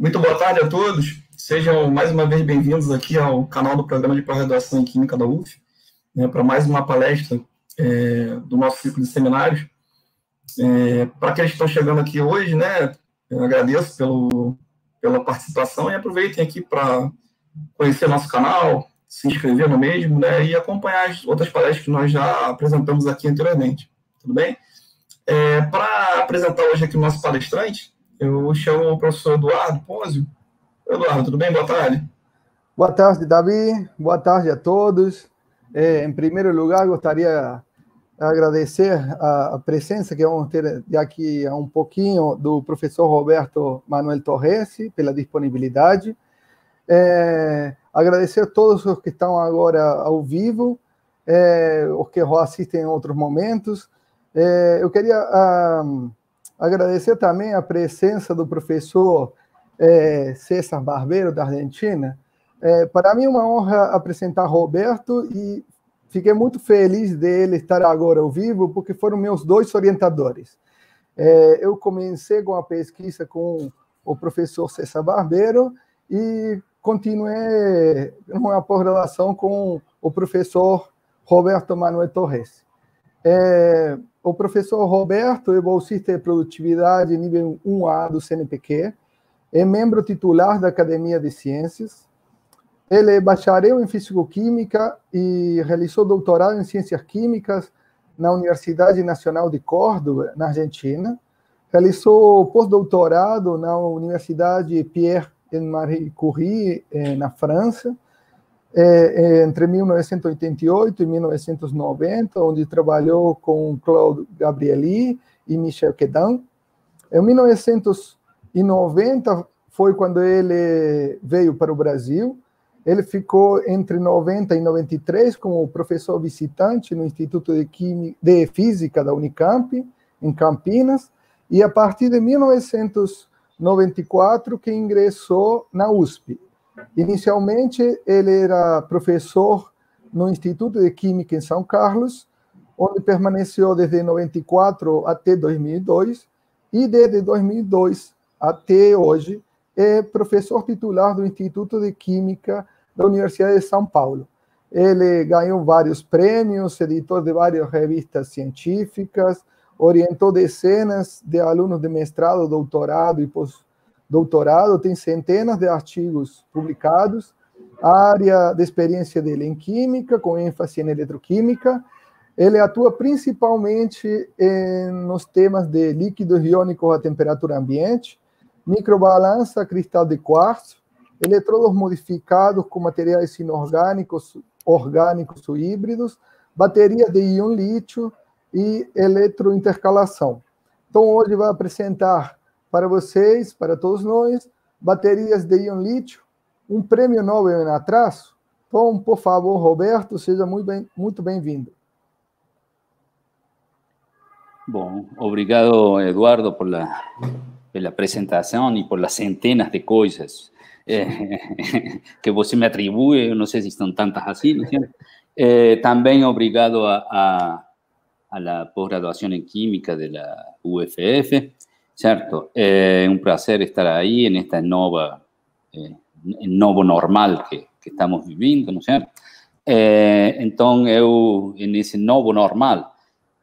Muito boa tarde a todos. Sejam mais uma vez bem-vindos aqui ao canal do Programa de Pós-Graduação em Química da UF, né, para mais uma palestra é, do nosso ciclo de seminários. É, para aqueles que estão chegando aqui hoje, né, agradeço pelo, pela participação e aproveitem aqui para conhecer nosso canal, se inscrever no mesmo né, e acompanhar as outras palestras que nós já apresentamos aqui anteriormente. Tudo bem? É, para apresentar hoje aqui o nosso palestrante, eu chamo o professor Eduardo Ponzio. Eduardo, tudo bem? Boa tarde. Boa tarde, Davi. Boa tarde a todos. É, em primeiro lugar, gostaria agradecer a, a presença que vamos ter daqui a um pouquinho do professor Roberto Manuel Torres pela disponibilidade. É, agradecer a todos os que estão agora ao vivo, é, os que assistem em outros momentos. É, eu queria... Ah, Agradecer também a presença do professor é, César Barbeiro, da Argentina. É, para mim é uma honra apresentar Roberto e fiquei muito feliz dele estar agora ao vivo, porque foram meus dois orientadores. É, eu comecei com a pesquisa com o professor César Barbeiro e continuei uma pós com o professor Roberto Manuel Torres. É, o professor Roberto é bolsista de produtividade nível 1A do CNPq, é membro titular da Academia de Ciências, ele é bacharel em Físico-Química e realizou doutorado em Ciências Químicas na Universidade Nacional de Córdoba, na Argentina, realizou pós-doutorado na Universidade Pierre-Marie Curie, eh, na França, é, é, entre 1988 e 1990, onde trabalhou com Claude Gabrielli e Michel Quedan. Em 1990 foi quando ele veio para o Brasil. Ele ficou entre 90 e 93 como professor visitante no Instituto de, Química, de Física da Unicamp, em Campinas, e a partir de 1994 que ingressou na USP, Inicialmente, ele era professor no Instituto de Química em São Carlos, onde permaneceu desde 94 até 2002 e desde 2002 até hoje é professor titular do Instituto de Química da Universidade de São Paulo. Ele ganhou vários prêmios, editor de várias revistas científicas, orientou dezenas de alunos de mestrado, doutorado e pós doutorado, tem centenas de artigos publicados, a área de experiência dele é em química, com ênfase em eletroquímica, ele atua principalmente em, nos temas de líquidos iônicos à temperatura ambiente, microbalança, cristal de quartzo, eletrodos modificados com materiais inorgânicos, orgânicos ou híbridos, baterias de íon lítio e eletrointercalação. Então, hoje vai apresentar para vocês, para todos nós, baterias de íon lítio, um prêmio Nobel em atraso? Então, por favor, Roberto, seja muito bem-vindo. Muito bem -vindo. Bom, obrigado, Eduardo, por la, pela apresentação e por as centenas de coisas eh, que você me atribui, eu não sei se estão tantas assim, não é? eh, Também obrigado a, a, a la pós-graduação em Química da UFF, Certo, es eh, un placer estar ahí en esta nuevo eh, normal que, estamos viviendo, eh, entonces, en ese nuevo normal,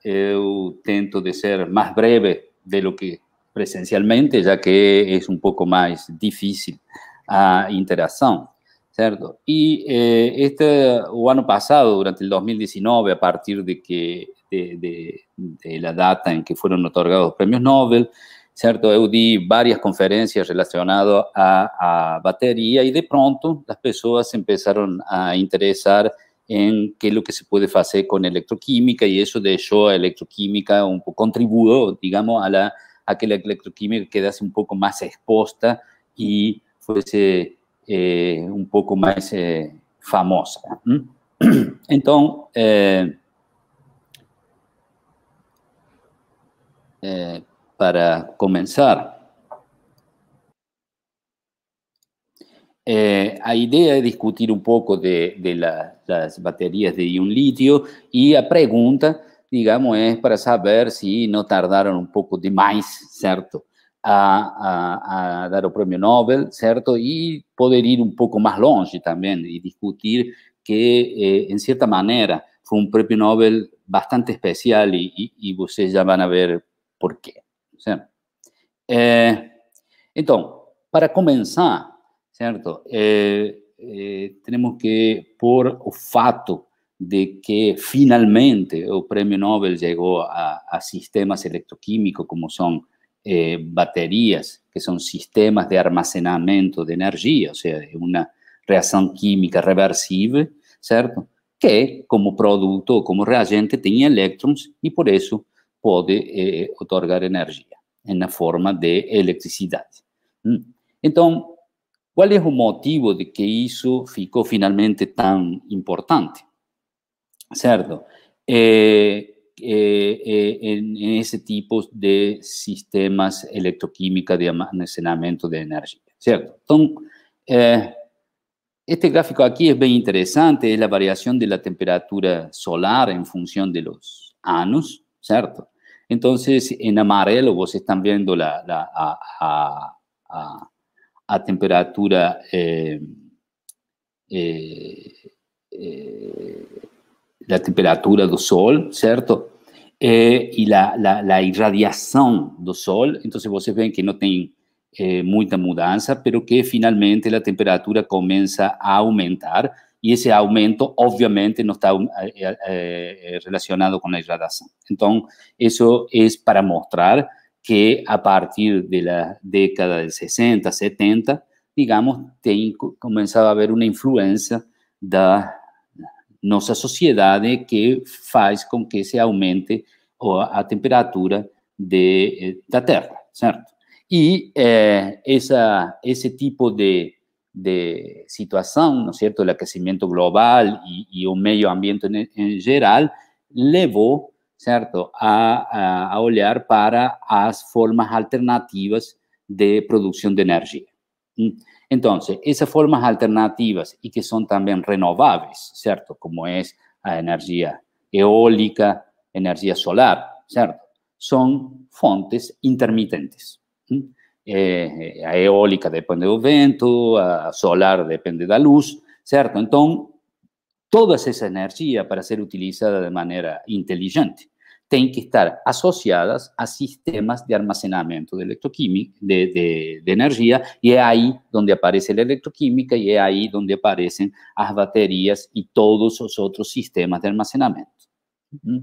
yo tento de ser más breve de lo que presencialmente, ya que es un poco más difícil a interacción, ¿cierto? Y este o año pasado, durante el 2019, a partir de que de la data en que fueron otorgados premios Nobel, ¿Cierto? Yo di varias conferencias relacionadas a batería y de pronto las personas empezaron a interesar en qué es lo que se puede hacer con electroquímica y eso dejó a electroquímica un poco contribuyó digamos, a, la, a que la electroquímica quedase un poco más expuesta y fuese eh, un poco más eh, famosa. Entonces... Eh, para comenzar. Eh, la idea es discutir un poco de, las baterías de ion litio y la pregunta, digamos, es para saber si no tardaron un poco de ¿cierto? A, a, dar el premio Nobel, ¿cierto?, y poder ir un poco más longe también y discutir que, eh, en cierta manera, fue un premio Nobel bastante especial y ustedes ya van a ver por qué. Entonces, eh, para comenzar, eh, eh, tenemos que por el fato de que finalmente el premio Nobel llegó a, sistemas electroquímicos como son baterías, que son sistemas de almacenamiento de energía, o sea, una reacción química reversible, cierto, Que, como producto, como reagente, tenía electrones y por eso, puede eh, otorgar energía en la forma de electricidad. Mm. Entonces, ¿cuál es el motivo de que eso ficó finalmente tan importante? Cierto, eh, eh, en, ese tipo de sistemas electroquímicos de almacenamiento de energía, ¿cierto? Entonces, este gráfico aquí es bien interesante, es la variación de la temperatura solar en función de los años, ¿cierto? Entonces, en amarelo vos están viendo la, a, temperatura eh, eh, eh la temperatura del sol, ¿cierto? Eh, y la irradiación del sol. entonces, ustedes ven que no tiene mucha mudanza, pero que finalmente la temperatura comienza a aumentar y ese aumento obviamente no está eh, eh, eh, relacionado con la hidratación. Entonces, eso es para mostrar que a partir de la década del 60, 70, digamos, ha comenzado a haber una influencia de nuestra sociedad que hace con que se aumente a temperatura de, la Tierra, ¿cierto? Y ese tipo de de situación, ¿no es cierto?, el aquecimiento global y, y el medio ambiente en, general, llevó, levó, ¿cierto?, a, a, para las formas alternativas de producción de energía. ¿Mm? Entonces, esas formas alternativas y que son también renovables, ¿cierto?, como es la energía eólica, energía solar, ¿cierto?, son fuentes intermitentes. ¿Mm? eh, a eólica depende del vento, a solar depende de la luz, ¿cierto? entonces toda esa energía para ser utilizada de manera inteligente, tiene que estar associadas a sistemas de almacenamiento de energía de, de, de energia, aparece la electroquímica y es ahí donde aparecen las baterías y todos los otros sistemas de almacenamiento ¿Mm?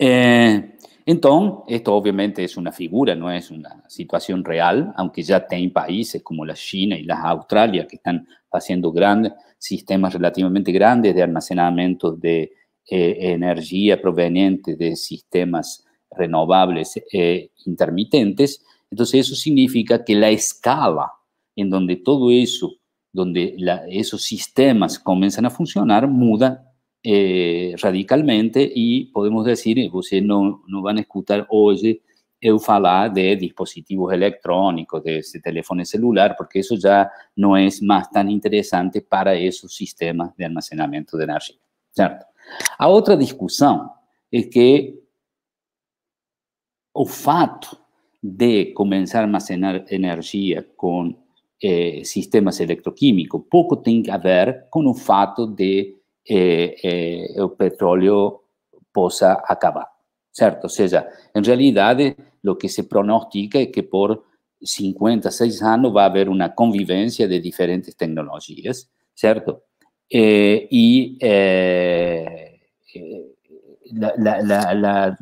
eh, entonces, esto obviamente es una figura, no es una situación real, aunque ya hay países como la China y la Australia que están haciendo grandes sistemas relativamente grandes de almacenamiento de eh, energía proveniente de sistemas renovables eh, intermitentes. Entonces, eso significa que la escala en donde todo eso, donde esos sistemas comienzan a funcionar, muda eh, radicalmente y podemos decir ustedes eh, no não van escuchar hoy eu falar de dispositivos electrónicos, de teléfono celular, porque eso ya no es más tan interesante para esos sistemas de almacenamiento de energía ¿cierto? A otra discusión es que o fato de comenzar a almacenar energía con eh, sistemas electroquímicos poco tiene que ver con o fato de eh, eh, el petróleo possa acabar, ¿cierto? o sea, en realidad eh, lo que se pronostica es que por 56 años va a haber una convivencia de diferentes tecnologías cierto Eh, la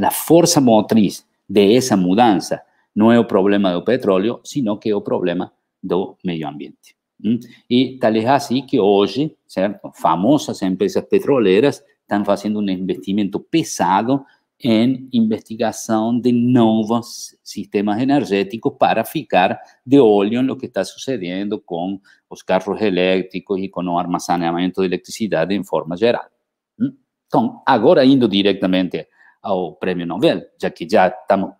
la fuerza motriz de de mudanza no es el problema del petróleo, sino que es o problema do medio ambiente. Y tal es así que hoy, famosas empresas petroleras están haciendo un investimento pesado en investigación de nuevos sistemas energéticos para ficar de olho en lo que está sucediendo con los carros eléctricos y con el almacenamiento de electricidad en forma geral. Então, agora indo directamente ao Prêmio Nobel, ya que ya estamos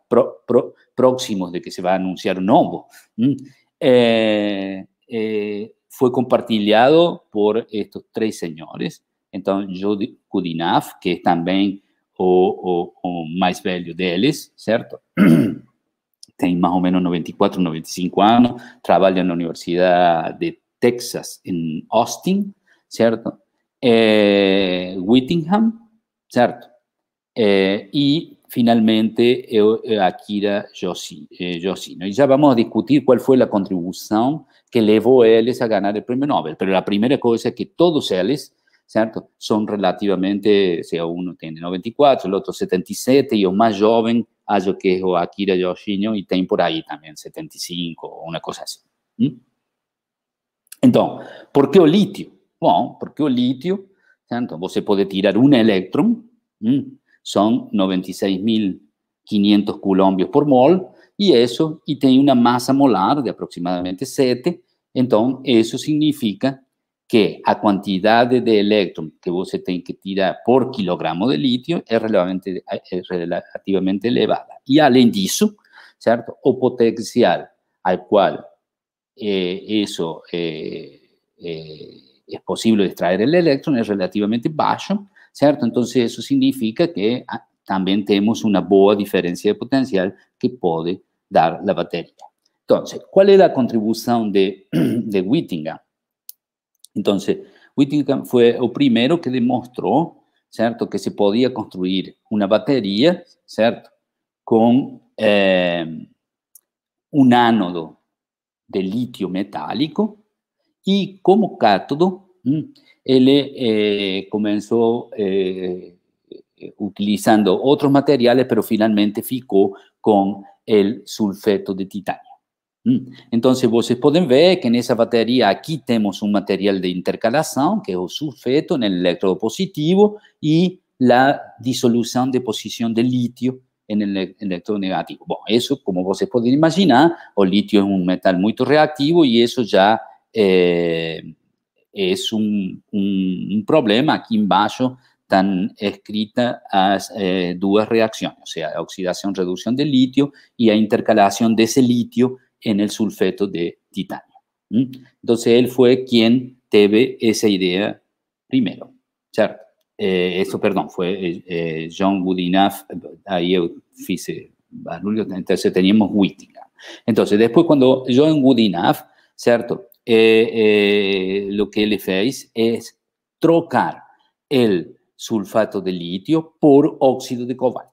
próximos de que se a anunciar o novo, eh, fue compartilhado por estos tres señores. Entonces, Jody Kudinaf, que es también o, o, o más velho ¿cierto? Tiene más o menos 94, 95 años, trabaja en la Universidad de Texas en Austin, ¿cierto? Eh, Whittingham, ¿cierto? Eh, y finalmente eh, eh, Akira Yoshino. Eh, y ya vamos a discutir cuál fue la contribución que llevó a ellos a ganar el premio Nobel. Pero la primera cosa es que todos ellos, ¿cierto? Son relativamente, o sea, uno tiene 94, el otro 77 y el más joven, algo que es Akira Yoshino y tiene por ahí también 75 o una cosa así. Entonces, ¿por qué el litio? Bueno, porque el litio, ¿cierto? se puede tirar un electrón, son 96.500 colombios por mol, y eso, y tiene una masa molar de aproximadamente 7, entonces eso significa que la cantidad de electrón que vos tiene que tirar por kilogramo de litio es relativamente, relativamente elevada. Y além disso, cierto o potencial al cual eh, eh, eh es eh, extraer el es es relativamente bajo, entonces, eso eso significa que ah, también tenemos una boa diferencia de potencial que puede dar la batería. Entonces, ¿cuál es la contribución de, de Whittingham? entonces Whittingham fue el primero que demostró cierto que se podía construir una batería con eh, un ánodo de litio metálico y como cátodo Mm. Él eh, comenzó eh, eh, utilizando otros materiales, pero finalmente ficó con el sulfeto de titanio. Mm. Entonces, ustedes pueden ver que en esa batería aquí tenemos un material de intercalación que es el sulfeto, el electrodo positivo, y la disolución de posición de en el e-, electrodo negativo. Bueno, eso, como ustedes pueden imaginar, el litio es un metal muy reactivo y eso ya es un, problema aquí en están escritas a eh, dos reacciones, o sea, oxidación, reducción del litio y a intercalación de ese litio en el sulfeto de titanio. Entonces, él fue quien tuvo esa idea primero, ¿cierto? Eh, eso, perdón, fue eh, eh, John Goodenough ahí yo hice barulho, entonces teníamos Whittingham. Entonces, después cuando John Goodenough, ¿cierto? Eh, eh, lo que él hizo es trocar el sulfato de litio por óxido de cobalto,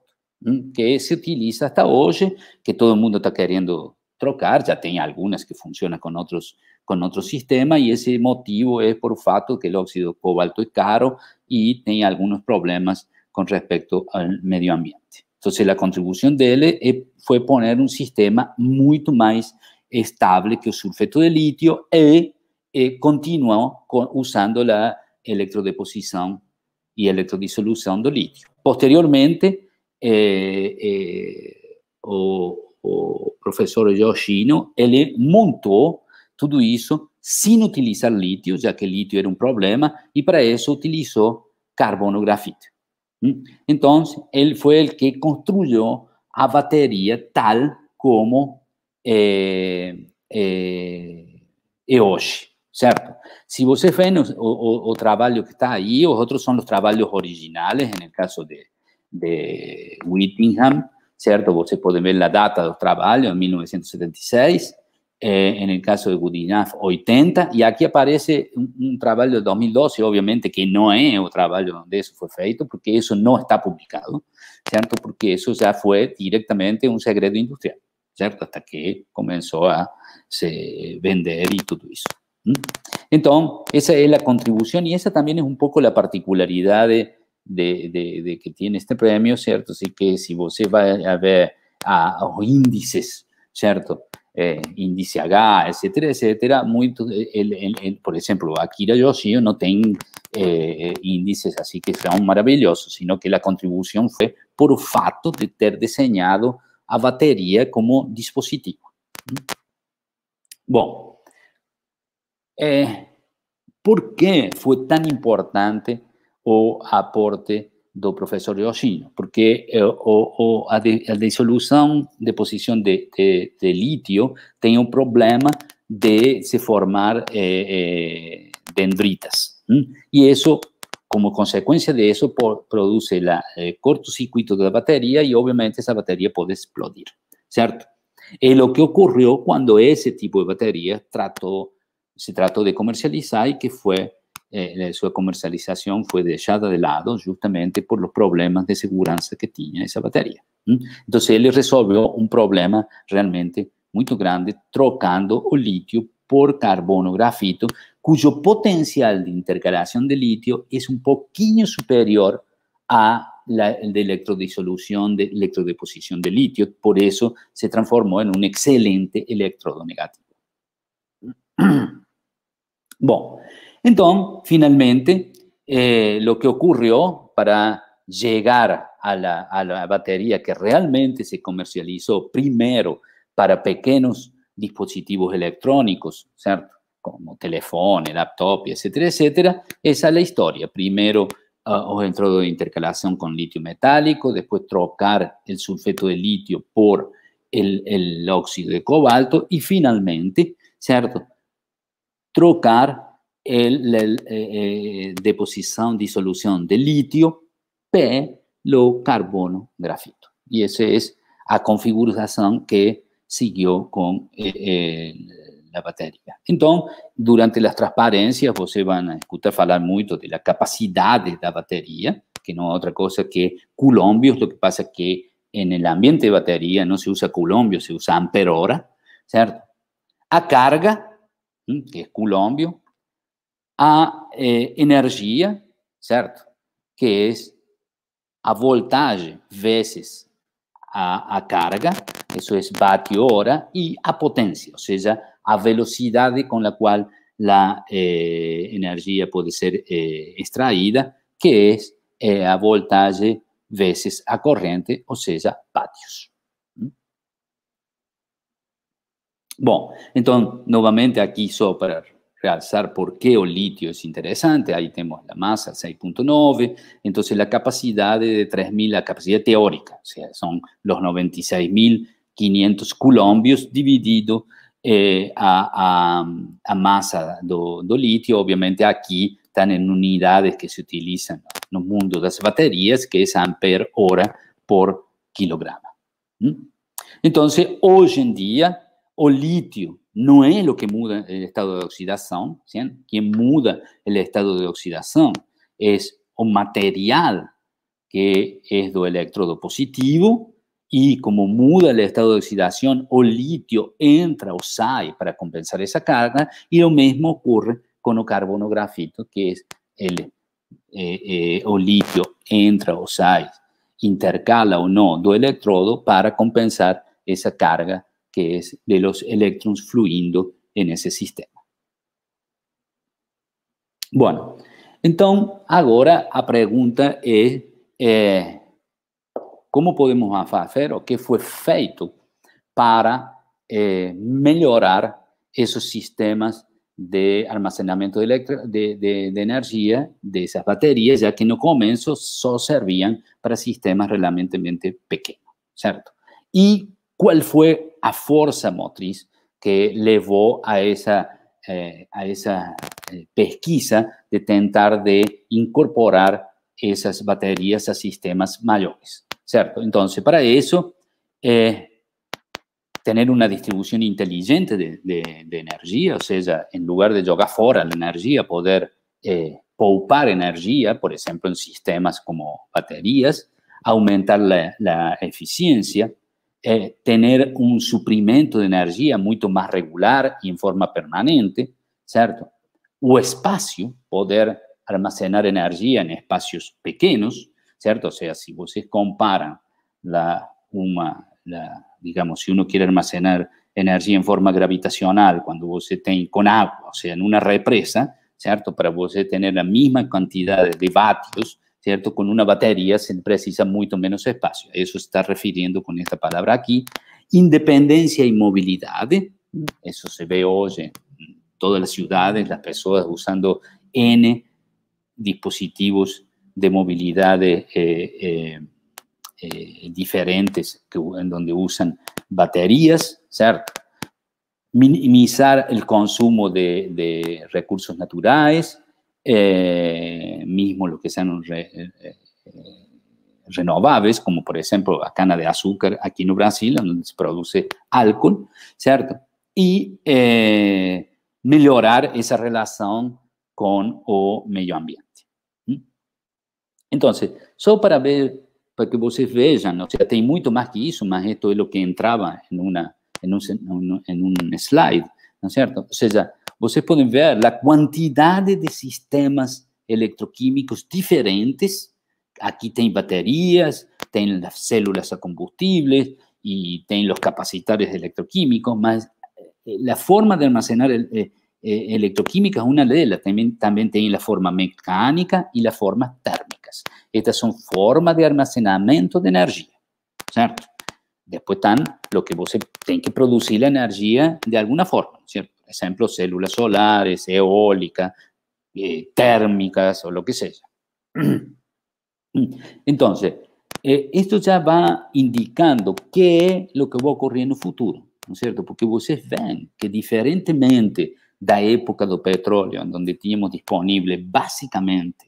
que se utiliza hasta hoy, que todo el mundo está queriendo trocar, ya tiene algunas que funcionan con otros, con otros sistemas y ese motivo es por fato que el óxido de cobalto es caro y tiene algunos problemas con respecto al medio ambiente. Entonces, la contribución de él fue poner un sistema mucho más estable que el sulfeto de litio y e, eh, continuó con, usando la electrodeposición y electrodisolución de litio. Posteriormente, el eh, eh, profesor Yoshino, él montó todo eso sin utilizar litio, ya que el litio era un problema, y para eso utilizó carbono Entonces, él fue el que construyó la batería tal como e hoy, Si Si certo? Se você o, o, que está los otros son los trabajos originales, en el caso de, de Whittingham, certo? Você pode ver la data de trabalho, en 1976, en el caso de Goodenough, 80, y aquí aparece un, trabajo de 2012, obviamente que no es un trabajo donde eso fue feito, porque eso no está publicado, ¿cierto? Porque eso ya fue directamente un secreto industrial. Hasta que comenzó a se vender y todo eso. Entonces, esa es la contribución y esa también es un poco la particularidad de, de, que tiene este premio, ¿cierto? Así que si se va a ver a, índices, ¿cierto? Eh, índice H, etcétera, etcétera, muy por ejemplo, Akira Yoshio no tiene eh, índices así que sean maravilloso sino que la contribución fue por el fato de ter diseñado a bateria como dispositivo. Bom, é, por que foi tão importante o aporte do professor Yoshino? Porque é, o, o, a, de, a, dissolução de posição de, de, de lítio tem o um problema de se formar é, é, dendritas. Hum? E isso como consecuencia de eso produce el eh, cortocircuito de la batería y obviamente esa batería puede explodir, ¿cierto? Es eh, lo que ocurrió cuando ese tipo de batería se trató de comercializar y que fue, eh, su comercialización fue dejada de lado justamente por los problemas de seguridad que tenía esa batería. Entonces él resolvió un problema realmente muy grande trocando el litio por carbono grafito cuyo potencial de intercalación de litio es un poquillo superior a la de electrodisolución, de electrodeposición de litio. Por eso se transformó en un excelente electrodo negativo. Bueno, entonces, finalmente, eh, lo que ocurrió para llegar a la, a la batería que realmente se comercializó primero para pequeños dispositivos electrónicos, ¿cierto? como teléfono, laptop, etcétera, etcétera, esa es la historia. Primero uh, de intercalación con litio metálico, después trocar el sulfeto de litio por el, óxido de cobalto y finalmente, ¿cierto? Trocar la eh, eh, deposición, disolución de litio por lo carbono grafito. Y esa es la configuración que siguió con eh, el durante las transparencias, durante van a escuchar hablar mucho de la capacidad de la batería, que no otra otra cosa que culombios, lo que pasa que en el ambiente de batería no se usa coulombios, se usa amperhora, ¿cierto? A carga, que es culombio, a eh, energía, ¿cierto? Que es a voltaje veces a, carga, eso es vatio hora, y a potencia, o sea, a velocidad con la cual la eh, energía puede ser eh, extraída, que es eh, a voltaje veces a corriente, o sea, patios ¿Mm? Bueno, entonces nuevamente aquí solo para realzar por qué el litio es interesante, ahí tenemos la masa 6.9, entonces la capacidad de 3.000, la capacidad teórica, o sea, son los 96.500 colombios dividido eh, a, masa a, litio, do, obviamente aquí están en unidades que se utilizan en el mundo las baterías, que es ampere hora por kilogramo. Entonces, hoy en día, o litio no es lo que muda el estado de oxidación, quien muda el estado de oxidación es un material que es do electrodo positivo, y como muda el estado de oxidación, o litio entra o sale para compensar esa carga, y lo mismo ocurre con el carbono grafito, que es el eh, eh, o litio entra o sale, intercala o no do electrodo para compensar esa carga que es de los electrones fluyendo en ese sistema. Bueno, entonces, ahora la pregunta es... Eh, ¿Cómo podemos hacer o qué fue feito para eh, mejorar esos sistemas de almacenamiento de, energía de, esas baterías, ya que en que no servían solo servían para sistemas relativamente pequeños, ¿cierto? ¿Y cuál fue la fuerza motriz que llevó a esa eh, a eh, pesquisa de intentar de incorporar esas baterías a sistemas mayores? cierto Entonces, para eso, eh, tener una distribución inteligente de, energía, o sea, en lugar de jogar fuera la energía, poder eh, poupar energía, por ejemplo, en sistemas como baterías, aumentar la, eficiencia, eh, tener un suprimento de energía mucho más regular y en forma permanente, ¿cierto? O espacio, poder almacenar energía en espacios pequeños, ¿cierto? O sea, si ustedes comparan la, una, la, digamos, si uno quiere almacenar energía en forma gravitacional cuando vos tiene con agua, o sea, en una represa, ¿cierto? Para vos tener la misma cantidad de vatios, ¿cierto? Con una batería se precisa mucho menos espacio. Eso está refiriendo con esta palabra aquí. Independencia y movilidad, eso se ve hoy en todas las ciudades, las personas usando N dispositivos de movilidad eh, eh, eh, diferentes que, en donde usan baterías, ¿cierto? Minimizar el consumo de, recursos naturales, mismo lo que sean renovables, como por ejemplo la cana de azúcar aquí en Brasil, donde se produce alcohol, ¿cierto? Y mejorar esa relación con el medio ambiente. Entonces, solo para ver, para que ustedes vean, o sea, tiene mucho más que eso, mas esto es lo que entraba en un slide, ¿no es cierto? O sea, ustedes pueden ver la cantidad de sistemas electroquímicos diferentes. Aquí tienen baterías, tienen las células a combustibles y tienen los capacitores electroquímicos, mas eh, la forma de almacenar eh, eh, electroquímica es una de ellas. También, también tiene la forma mecánica y la forma térmica. Estas son formas de almacenamiento de energía, ¿cierto? Después están lo que vos tiene que producir la energía de alguna forma, ¿cierto? Por ejemplo, células solares, eólicas, eh, térmicas o lo que sea. Entonces, eh, esto ya va indicando qué es lo que va a ocurrir futuro, ¿no futuro, ¿cierto? Porque ustedes ven que, diferentemente de la época del petróleo, en donde teníamos disponible básicamente,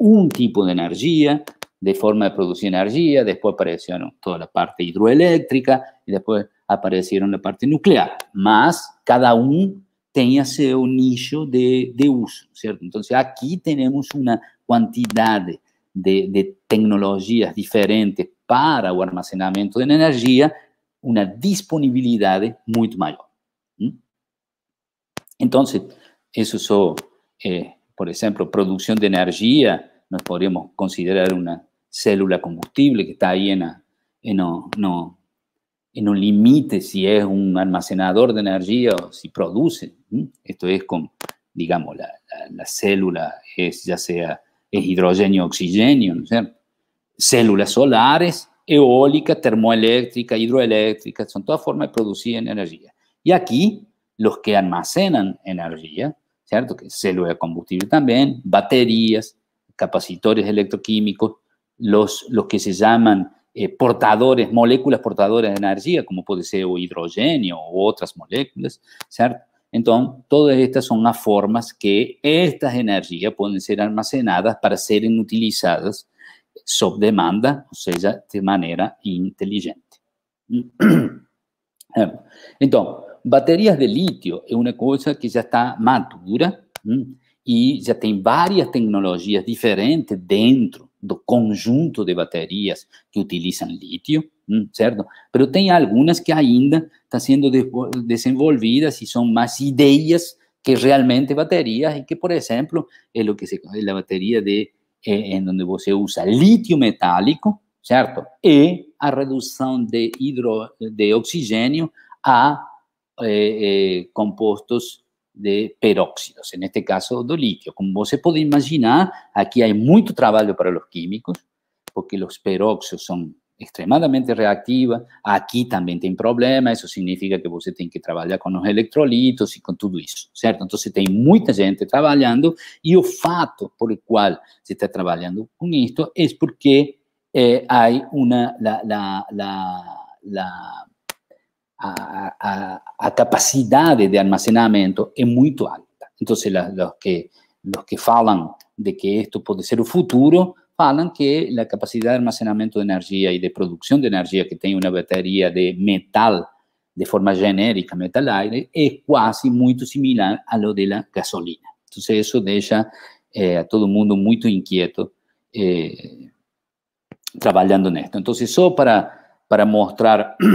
un tipo de energía, de forma de producir energía, después aparecieron toda la parte hidroeléctrica y después aparecieron la parte nuclear, más cada uno tenía su nicho de, uso, ¿cierto? Entonces aquí tenemos una cantidad de, de tecnologías diferentes para el almacenamiento de energía, una disponibilidad muy mayor. ¿Mm? Entonces, eso es eh, por ejemplo, producción de energía, nos podríamos considerar una célula combustible que está ahí en, en, un límite si es un almacenador de energía o si produce. Esto es con, digamos, la, la, célula es ya sea es hidrógeno, oxígeno, ¿no Células solares, eólica, termoeléctrica, hidroeléctrica, son todas formas de producir energía. Y aquí los que almacenan energía ¿cierto? Que de combustible también, baterías, capacitores electroquímicos, los, los que se llaman eh, portadores, moléculas portadoras de energía, como puede ser o hidrogenio u otras moléculas, ¿cierto? Entonces, todas estas son las formas que estas energías pueden ser almacenadas para ser utilizadas sob demanda, o sea, de manera inteligente. Entonces, baterías de litio es una cosa que ya está madura y ya tiene varias tecnologías diferentes dentro del conjunto de baterías que utilizan litio, ¿cierto? Pero tiene algunas que aún están siendo desenvolvidas y son más ideas que realmente baterías y que, por ejemplo, es lo que se la batería de, eh, en donde se usa litio metálico, ¿cierto? Y a reducción de, hidro, de oxígeno a eh, eh compuestos de peróxidos, en este caso de litio. Como se puede imaginar, aquí hay mucho trabajo para los químicos, porque los peróxidos son extremadamente reactivos, aquí también tienen problemas, eso significa que vos tiene que trabajar con los electrolitos y con todo eso, ¿cierto? Entonces, hay mucha gente trabajando, y el fato por el cual se está trabajando con esto, es porque eh, hay una... la, a, a, a, capacidade de armazenamento é muito alta. Então, os que, os que falam de que isto pode ser o futuro, falam que a capacidade de armazenamento de energia e de produção de energia que tem uma bateria de metal, de forma genérica, metal-aire, é quase muito similar à da gasolina. Então, isso deixa eh, todo mundo muito inquieto eh, trabalhando nisso. Então, só para, para mostrar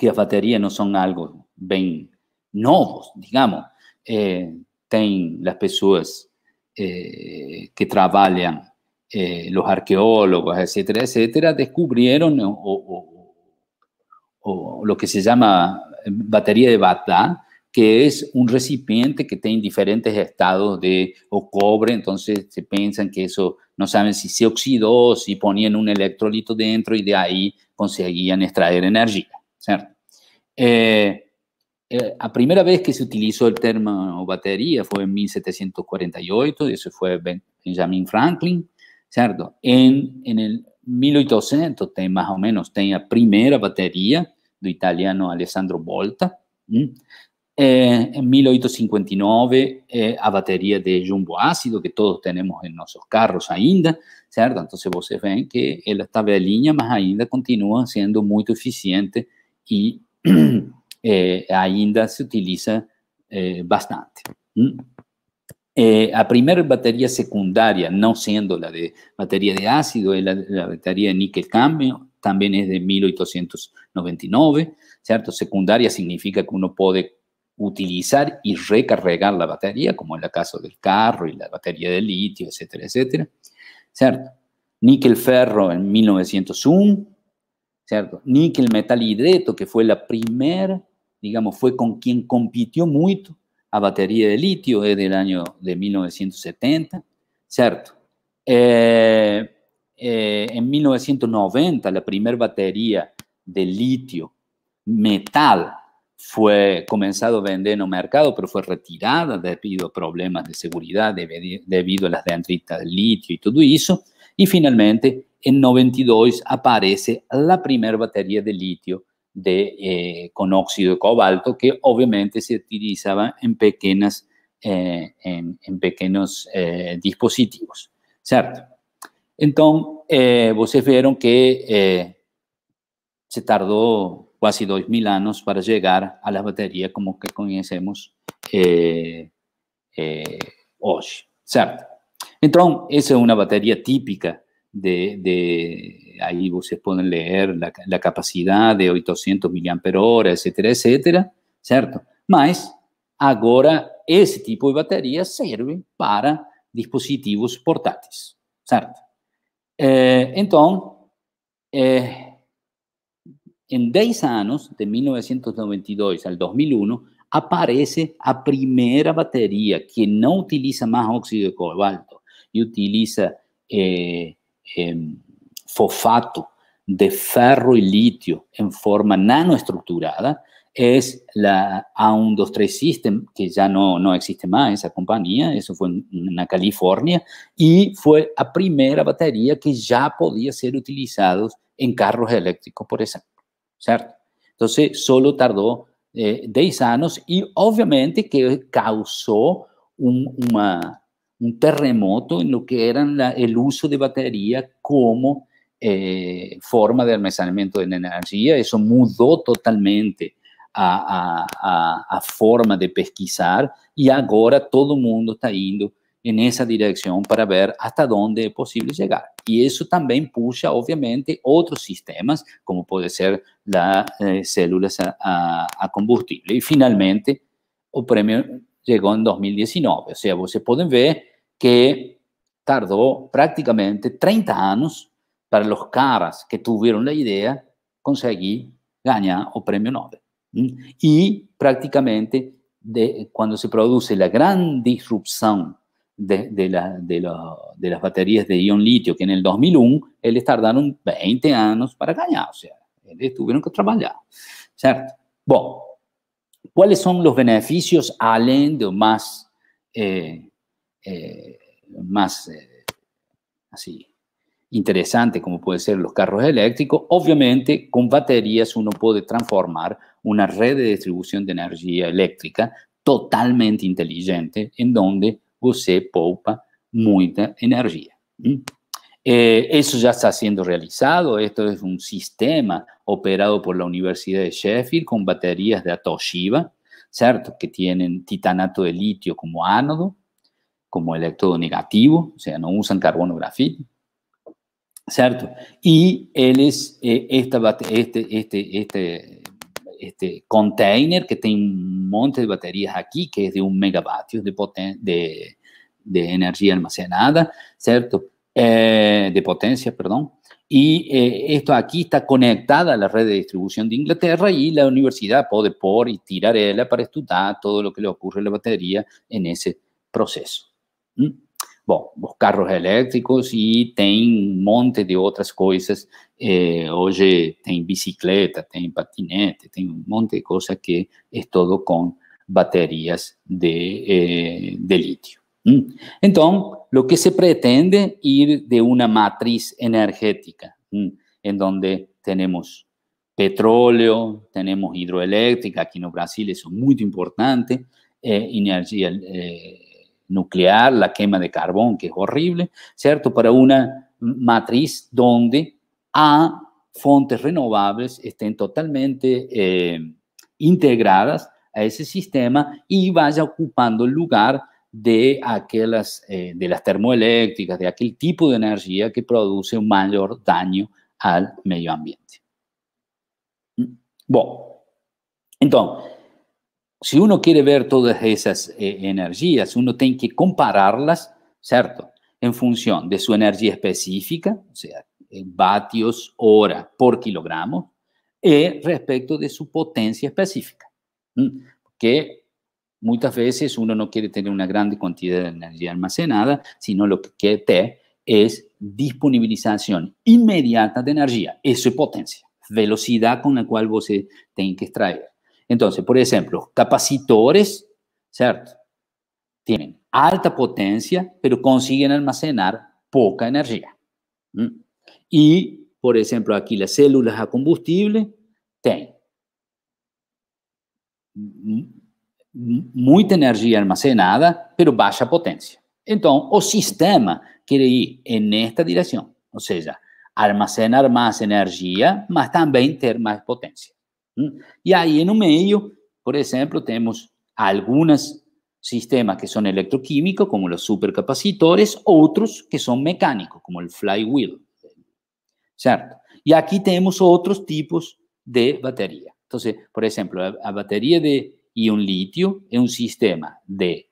que las baterías no son algo bien nuevos, digamos. Eh, Tienen las personas eh, que trabajan, eh, los arqueólogos, etcétera, etcétera, descubrieron o, que se llama batería de batá, que es un recipiente que tiene diferentes estados de cobre, entonces se piensan que eso, no saben si se oxidó, si ponían un electrolito dentro y de ahí conseguían extraer energía. La eh, eh, primera vez que se utilizó el término batería fue en 1748, eso fue Benjamin Franklin, en En el 1800 más o menos tenía primera batería batería italiano Alessandro Volta. Eh, en 1859 la a batería de jumbo ácido que todos tenemos en nuestros carros ainda, ¿cierto? Entonces, vos ven que la de línea, más ainda continúa siendo muy eficiente y ainda eh, se utiliza eh, bastante. Eh, a secundaria... batería secundaria no siendo la de Batería de ácido, La la batería de níquel cambio, También es de 1899, ¿Cierto? Secundaria significa que uno puede... utilizar y recarregar la batería... como en el caso del carro Y la batería de litio, Etcétera, etcétera... ¿Cierto? Níquel ferro en 1901, ¿cierto? Níquel Metal Hidreto, que fue la primera, digamos, fue con quien compitió mucho a batería de litio desde el año de 1970, ¿cierto? Eh, eh, en 1990, la primera batería de litio metal fue comenzado a vender el mercado, pero fue retirada debido a problemas de seguridad, debido a las dendritas de litio y todo eso, y finalmente en 92 aparece la primera batería de litio de, eh, con óxido de cobalto que obviamente se utilizaba en, pequeñas, eh, en, pequeños eh, dispositivos, ¿cierto? Entonces, ustedes vieron que se tardó casi 2.000 años para llegar a la batería como que conocemos hoy, ¿cierto? Entonces, esa es una batería típica de, ahí ustedes pueden leer la, capacidad de 800 mAh, etcétera, etcétera, ¿cierto? más ahora ese tipo de baterías sirve para dispositivos portátiles, ¿cierto? Eh, entonces, eh, entonces, 10 años, de 1992 al 2001, aparece la primera batería que no utiliza más óxido de cobalto y utiliza eh, eh, fosfato de ferro y litio en forma nanoestructurada es la A123 System, que ya no, no existe más esa compañía, eso fue en, California, y fue la primera batería que ya podía ser utilizada en carros eléctricos, por ejemplo, ¿cierto? Entonces, solo tardó 10 eh, años y obviamente que causó una un terremoto en lo que era el uso de batería como eh, forma de almacenamiento de energía. Eso mudó totalmente a, forma de pesquisar y ahora todo el mundo está yendo en esa dirección para ver hasta dónde es posible llegar. Y eso también puxa obviamente, otros sistemas, como puede ser las eh, células a, a, combustible. Y finalmente, el premio llegó en 2019. O sea, ustedes pueden ver que tardó prácticamente 30 años para los caras que tuvieron la idea conseguir ganar o premio Nobel. Y prácticamente de, cuando se produce de, la, de, disrupción de, las baterías de ion litio, que en el 2001 ellos tardaron 20 años para ganar, o sea, ellos tuvieron que trabajar, ¿cierto? Bueno, ¿cuáles son los beneficios, além de más eh, eh, más eh, así interesante como pueden ser los carros eléctricos, obviamente con baterías uno puede transformar una red de distribución de energía eléctrica totalmente inteligente en donde usted poupa mucha energía. Eh, eso ya está siendo realizado, esto es un sistema operado por la Universidad de Sheffield con baterías de Atoshiba ¿cierto? Que tienen titanato de litio como ánodo como electrodo negativo, o sea, no usan carbono grafito, ¿cierto? Y él es eh, esta, este, este, este, este container que tiene un monte de baterías aquí, que es de un megavatios de, de, energía almacenada, ¿cierto? Eh, de potencia, perdón. Y eh, esto aquí está conectada a la red de distribución de Inglaterra y la universidad puede por y tirar ella para estudiar todo lo que le ocurre a la batería en ese proceso. ¿Mm? Bom, os carros eléctricos y e tem un um monte de otras cosas, hoy hoje tem bicicleta, tem patinete, tem un um monte de cosas que es todo con baterías de, litio. ¿Mm? Entonces, lo que se pretende ir de una matriz energética, ¿Mm? en donde tenemos petróleo, tenemos hidroeléctrica, aquí en Brasil es muy importante, eh, energía energia eh, nuclear, la quema de carbón, que es horrible, ¿cierto? Para una matriz donde A, fuentes renovables estén totalmente eh, integradas a ese sistema y vaya ocupando el lugar de aquellas, eh, de las termoeléctricas, de aquel tipo de energía que produce un mayor daño al medio ambiente. Mm. Bueno, entonces, si uno quiere ver todas esas eh, energías, uno tiene que compararlas, ¿cierto? En función de su energía específica, o sea, vatios hora por kilogramo, y respecto de su potencia específica. Que muchas veces uno no quiere tener una grande cantidad de energía almacenada, sino lo que quiere tener es disponibilización inmediata de energía, eso es potencia, velocidad con la cual vos eh, tenés que extraer. Entonces, por ejemplo, capacitores, ¿cierto? Tienen alta potencia, pero consiguen almacenar poca energía. Y, por ejemplo, aquí las células a combustible tienen mucha energía almacenada, pero baja potencia. Entonces, o sistema quiere ir en esta dirección, o sea, almacenar más energía, más también tener más potencia ahí en el medio, por ejemplo, tenemos algunos sistemas que son electroquímicos, como los supercapacitores, otros que son mecánicos, como el flywheel, ¿cierto? Y aquí tenemos otros tipos de batería. Entonces, por ejemplo, la batería de ion litio es un sistema de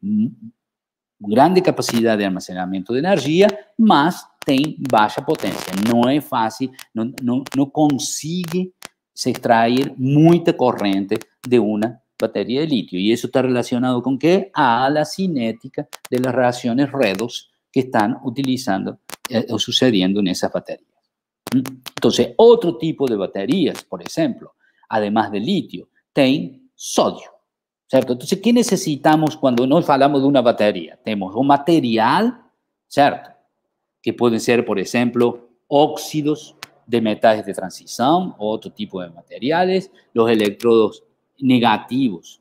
grande capacidad de almacenamiento de energía, mas tiene baja potencia. No es fácil, no consigue... não se extrae mucha corriente de una batería de litio. ¿Y eso está relacionado con qué? A la cinética de las reacciones redos que están utilizando eh, o sucediendo en esas baterías. ¿Mm? Entonces, otro tipo de baterías, por ejemplo, además de litio, tienen sodio. ¿Cierto? Entonces, ¿qué necesitamos cuando nos hablamos de una batería? Tenemos un material, ¿cierto? Que pueden ser, por ejemplo, óxidos de metales de transición, otro tipo de materiales. Los electrodos negativos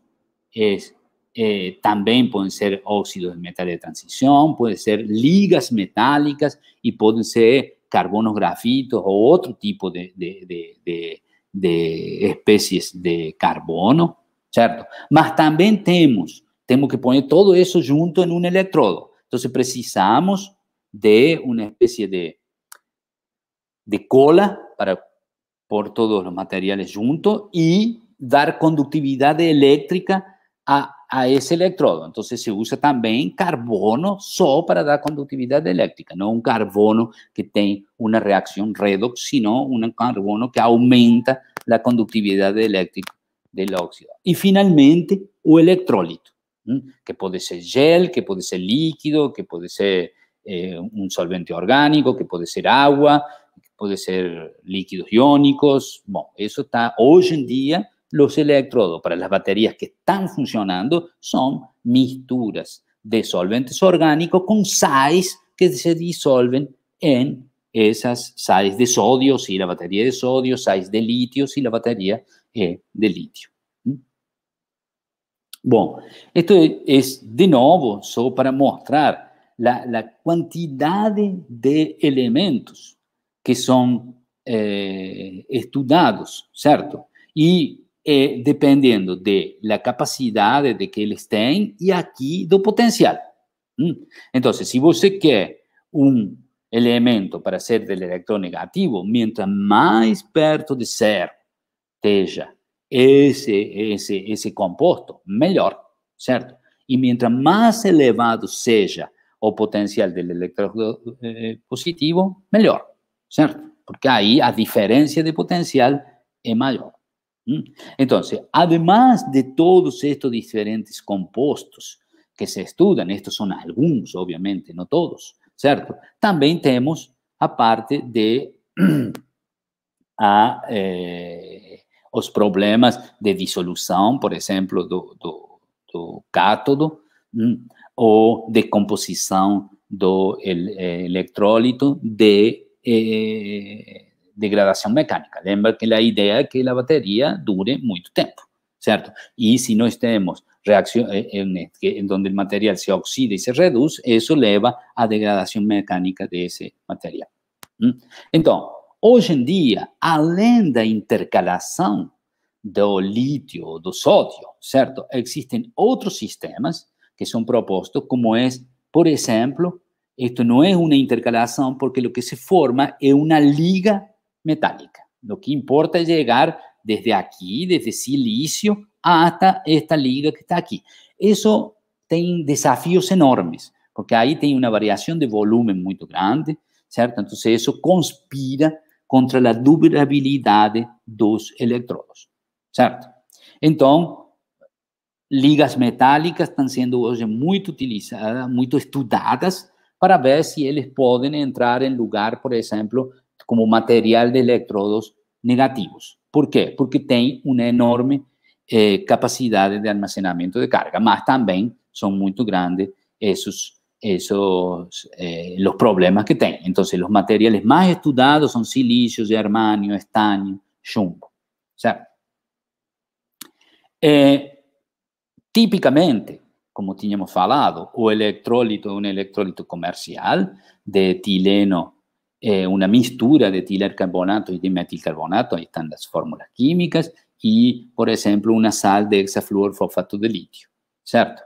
es, eh, también pueden ser óxidos de metales de transición, pueden ser ligas metálicas y pueden ser carbonos grafitos o otro tipo de, de, de, de especies de carbono, ¿cierto? Mas también tenemos, tenemos que poner todo eso junto en un electrodo. Entonces precisamos de una especie de de cola para, por todos los materiales juntos y dar conductividad eléctrica a, ese electrodo. Entonces se usa también carbono solo para dar conductividad eléctrica, no un carbono que tenga una reacción redox, sino un carbono que aumenta la conductividad eléctrica del óxido. Y finalmente, o electrolito que puede ser gel, que puede ser líquido, que puede ser eh, un solvente orgánico, que puede ser agua, puede ser líquidos iónicos. Bueno, eso está hoy en día. Los electrodos para las baterías que están funcionando son misturas de solventes orgánicos con sales que se disuelven en esas sales de sodio, si la batería es de sodio, sales de litio, si la batería es de litio. ¿Mm? Bueno, esto es de nuevo solo para mostrar la, la cantidad de elementos que son eh, estudiados, ¿cierto? Y eh, dependiendo de la capacidad de que ellos tienen y aquí do potencial. Mm. Entonces, si usted quiere un elemento para ser del electrón negativo, mientras más perto de ser esteja ese ese ese composto, mejor, cierto, y mientras más elevado sea o potencial del electrón eh, positivo, mejor. ¿cierto? Porque ahí a diferencia de potencial es mayor. ¿Mm? Entonces, además de todos estos diferentes compuestos que se estudian, estos son algunos, obviamente, no todos, ¿cierto? También tenemos aparte de a, eh, problemas de disolución, por ejemplo, do, do, cátodo, o de composición del el, eh, electrólito, de é, eh, degradação mecânica. Lembra que a ideia é que a bateria dure muito tempo, certo? E se nós temos reação em, eh, onde o material se oxida e se reduz, isso leva à degradação mecânica desse material. Então, hoje em dia, além da intercalação do lítio, do sódio, certo? Existem outros sistemas que são propostos, como é, por exemplo, Esto no es una intercalación porque lo que se forma es una liga metálica. Lo que importa es llegar desde aquí, desde silicio, hasta esta liga que está aquí. Eso tiene desafíos enormes, porque ahí tiene una variación de volumen muy grande, ¿cierto? Entonces eso conspira contra la durabilidad de dos electrodos, ¿cierto? Entonces, ligas metálicas están siendo hoy muy utilizadas, muy estudiadas para ver si ellos pueden entrar en lugar, por ejemplo, como material de electrodos negativos. ¿Por qué? Porque tienen una enorme eh, capacidad de almacenamiento de carga, más también son muy grandes esos, esos eh, los problemas que tienen. Entonces, los materiales más estudiados son silicio, germanio, estaño, chumbo. O sea, eh, típicamente, como teníamos falado, o electrólito, un electrólito comercial de etileno, eh, una mistura de etilercarbonato y de metilcarbonato, ahí están las fórmulas químicas, y, por ejemplo, una sal de hexafluorfosfato de litio, ¿cierto?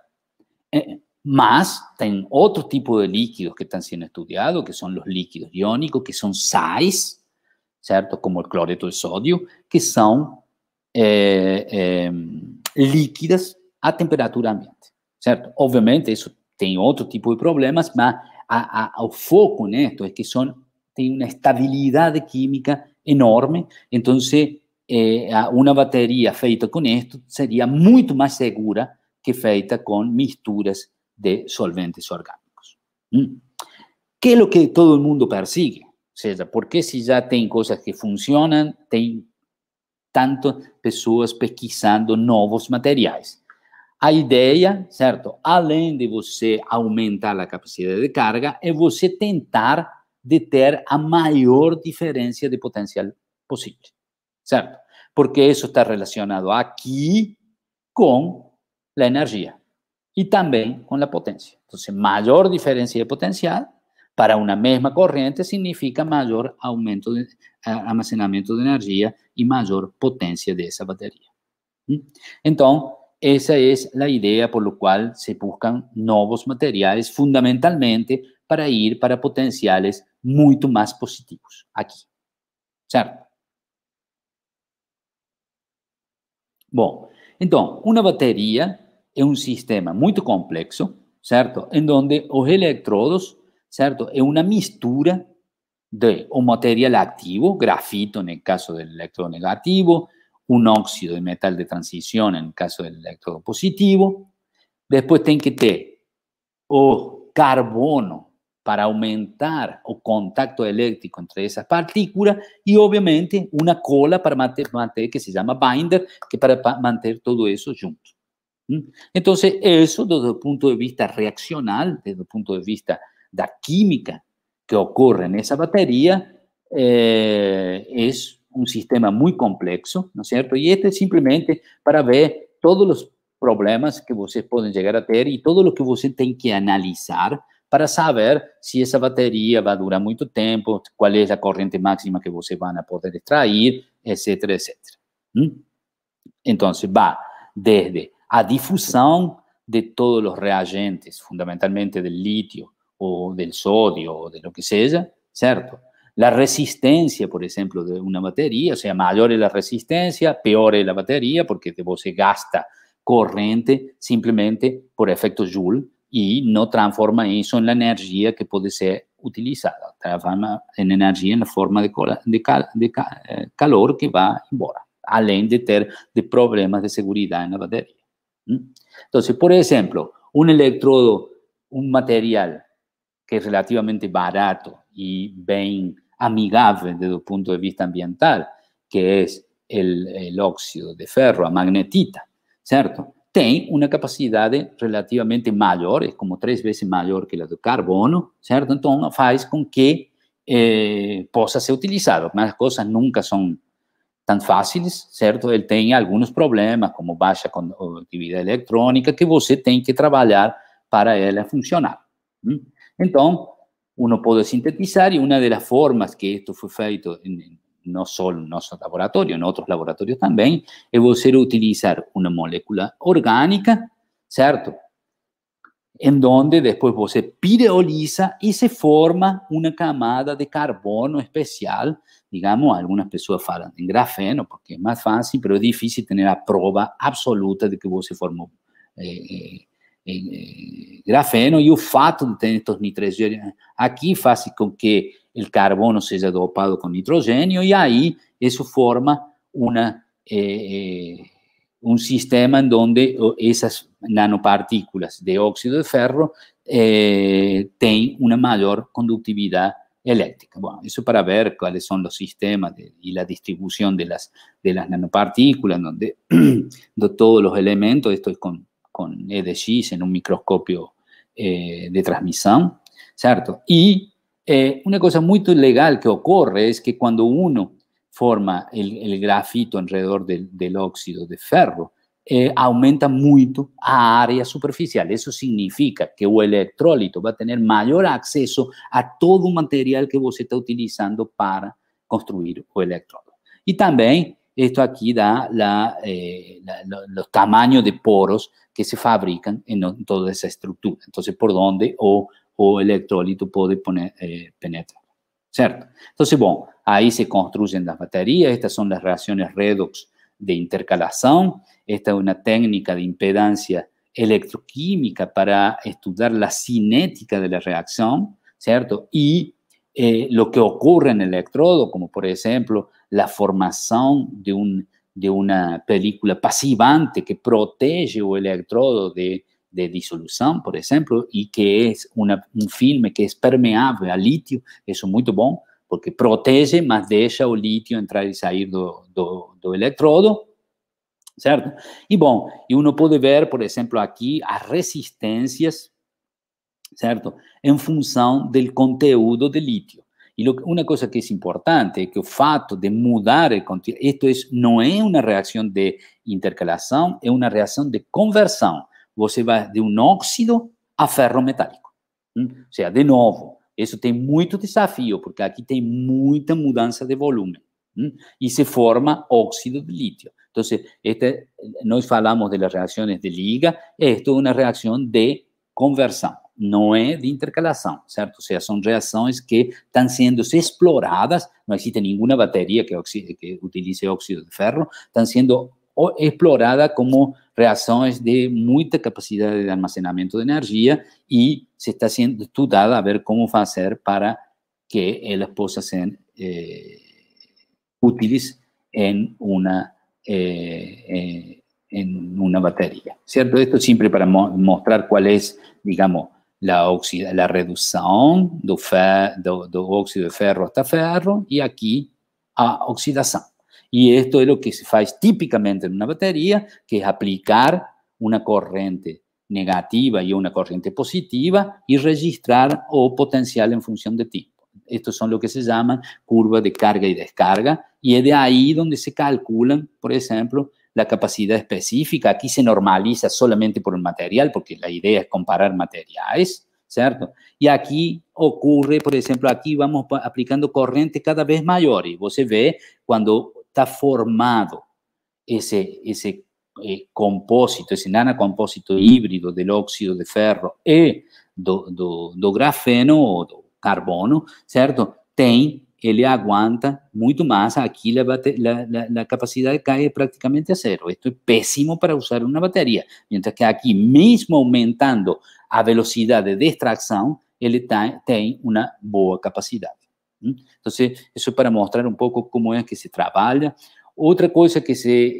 Eh, más, hay otro tipo de líquidos que están siendo estudiados, que son los líquidos iónicos, que son sais, ¿cierto? Como el cloreto de sodio, que son eh, líquidas a temperatura ambiente. Obviamente, eso tiene otro tipo de problemas, pero a, foco en esto es que tiene una estabilidad química enorme, entonces eh, una batería bateria feita con esto sería mucho más segura que feita con misturas de solventes orgánicos. ¿Mm? ¿Qué es lo que todo el mundo persigue? sea, ¿por qué si ya tem cosas que funcionan? tem tanto personas pesquisando nuevos materiales. A ideia, certo? Além de você aumentar a capacidade de carga, é você tentar deter a maior diferença de potencial possível, certo? Porque isso está relacionado aqui com a energia e também com a potência. Então, maior diferença de potencial para uma mesma corrente significa maior aumento de eh, armazenamento de energia e maior potência dessa bateria. Hum? Então, Esa es la idea por lo cual se buscan nuevos materiales fundamentalmente para ir para potenciales mucho más positivos aquí. ¿cierto? Bueno, entonces, una batería es un sistema muy complejo, ¿cierto?, en donde los electrodos, ¿cierto?, es una mistura de un material activo, grafito en el caso del electronegativo. negativo, un óxido de metal de transición en el caso del electrodo positivo. Después tiene que tener o carbono para aumentar o contacto eléctrico entre esas partículas y obviamente una cola para que se llama binder, que para mantener todo eso junto. Entonces, eso desde el punto de vista reaccional, desde el punto de vista de la química que ocurre en esa batería, eh, es un sistema muy complejo, ¿no es cierto? Y este es simplemente para ver todos los problemas que ustedes pueden llegar a tener y todo lo que ustedes tienen que analizar para saber si esa batería va a durar mucho tiempo, cuál es la corriente máxima que ustedes van a poder extraer, etcétera, etcétera. Entonces, va desde a difusión de todos los reagentes, fundamentalmente del litio o del sodio o de lo que sea, ¿cierto?, la resistencia, por ejemplo, de una batería, o sea, mayor es la resistencia, peor es la batería, porque se gasta corriente simplemente por efecto Joule y no transforma eso en la energía que puede ser utilizada, transforma en energía en la forma de, eh, calor que va embora, além de tener de problemas de seguridad en la batería. Entonces, por ejemplo, un electrodo, un material que es relativamente barato y bien amigable desde el punto de vista ambiental, que es el, óxido de ferro, la magnetita, ¿cierto? Tiene una capacidad relativamente mayor, es como tres veces mayor que la de carbono, ¿cierto? Entonces, hace con que eh, ser utilizado, Las cosas nunca son tan fáciles, ¿cierto? él tiene algunos problemas, como baja conductividad electrónica, que usted tiene que trabajar para a funcionar. Entonces, uno puede sintetizar y una de las formas que esto fue feito no solo en nuestro laboratorio, en otros laboratorios también, es ser utilizar una molécula orgánica, ¿cierto? En donde después se pireoliza y se forma una camada de carbono especial, digamos, algunas personas falam en grafeno, porque es más fácil, pero es difícil tener la prueba absoluta de que se formó eh, eh eh, grafeno y el fato de tener estos nitrogênios aquí faz con que el carbono sea dopado con nitrógeno y ahí eso e forma un eh, eh, un sistema sistema esas nanopartículas de óxido de ferro tienen una mayor conductividad eléctrica. bueno, eso para ver cuáles son los sistemas y la distribución de las, de las nanopartículas, donde todos los elementos, es con con EDX en un microscopio eh, de transmisión, ¿cierto? Y eh, una cosa muy legal que ocurre es que cuando uno forma el, grafito alrededor del, óxido de ferro, eh, aumenta mucho la área superficial. Eso significa que el electrólito va a tener mayor acceso a todo el material que usted está utilizando para construir el electrodo. Y también esto aquí da eh, los tamaños de poros que se fabrican en toda esa estructura. Entonces, por dónde o, o electrólito puede poner, eh, penetrar. ¿Cierto? Entonces, bueno, ahí se construyen las baterías. Estas son las reacciones redox de intercalación. Esta es una técnica de impedancia electroquímica para estudiar la cinética de la reacción, ¿cierto? Y eh, lo que ocurre en el electrodo, como por ejemplo la formación de, una de una película pasivante que protege o electrodo de, disolución, por ejemplo, y que es un film filme que es permeable al litio, eso es muy bom, porque protege, más deja el litio entrar y salir do, electrodo, ¿cierto? Y bueno, y uno puede ver, por ejemplo, aquí las resistencias, ¿cierto? En función del contenido de litio. Y una cosa que es importante que que fato de mudar mudar el esto es, no es una reacción de intercalación, es una reacción de conversión. Você va de un óxido a ferro metálico. O sea, de nuevo, eso tiene mucho desafío porque aquí tiene mucha mudanza de volumen y se forma óxido de litio. Entonces, este, hablamos de las reacciones de liga, esto es una reacción de conversión. No es de intercalación, ¿cierto? O sea, son reacciones que están siendo exploradas, no existe ninguna batería que, utilice óxido de ferro, están siendo exploradas como reacciones de mucha capacidad de almacenamiento de energía y se está siendo estudada a ver cómo hacer para que las possam ser eh, en una batería, ¿cierto? Esto siempre para mostrar cuál es, digamos, la, reducción la óxido de ferro hasta ferro y aquí a oxidación. Y esto es lo que se hace típicamente en una batería, que es aplicar una corriente negativa y una corriente positiva y registrar o potencial en función de tipo. Estos son lo que se llaman curvas de carga y descarga y es de ahí donde se calculan, por ejemplo, la capacidad específica. Aquí se normaliza solamente por el material, porque la idea es comparar materiales, ¿cierto? Y aquí ocurre, por ejemplo, aquí vamos aplicando corriente cada vez mayor, y usted ve cuando está formado ese ese eh, compósito, ese nanocompósito híbrido del óxido de ferro y e do, grafeno o carbono, cierto ele aguanta mucho más, aquí la, capacidad cae prácticamente a cero. Esto es pésimo para usar una batería, mientras que aquí mismo aumentando a velocidad de extracción, él tiene una boa capacidad. Entonces, eso es para mostrar un poco cómo es que se trabaja. Otra cosa que se,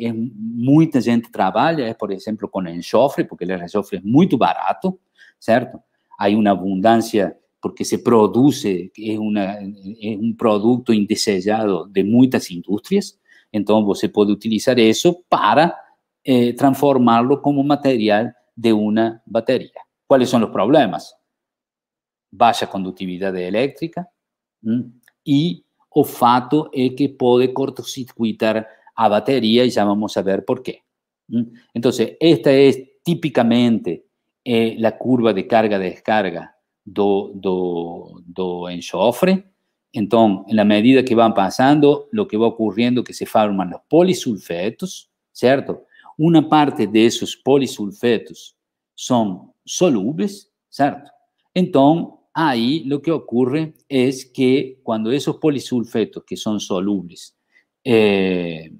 gente trabaja es, por ejemplo, con enxofre, porque el enxofre es muy barato, ¿cierto? Hay una abundancia porque se produce, es, un producto indeseado de muchas industrias, entonces se puede utilizar eso para eh, transformarlo como material de una batería. ¿Cuáles son los problemas? Baja conductividad eléctrica y o fato es que puede cortocircuitar a batería y ya vamos a ver por qué. Entonces, esta es típicamente eh, la curva de carga-descarga do, do, do Entonces, la medida que van pasando lo que va ocurriendo que se forman los polisulfetos, cierto. Una parte de esos polisulfetos son solubles cierto. Entonces, ahí lo que ocurre es que cuando esos polisulfetos que son solubles, eh,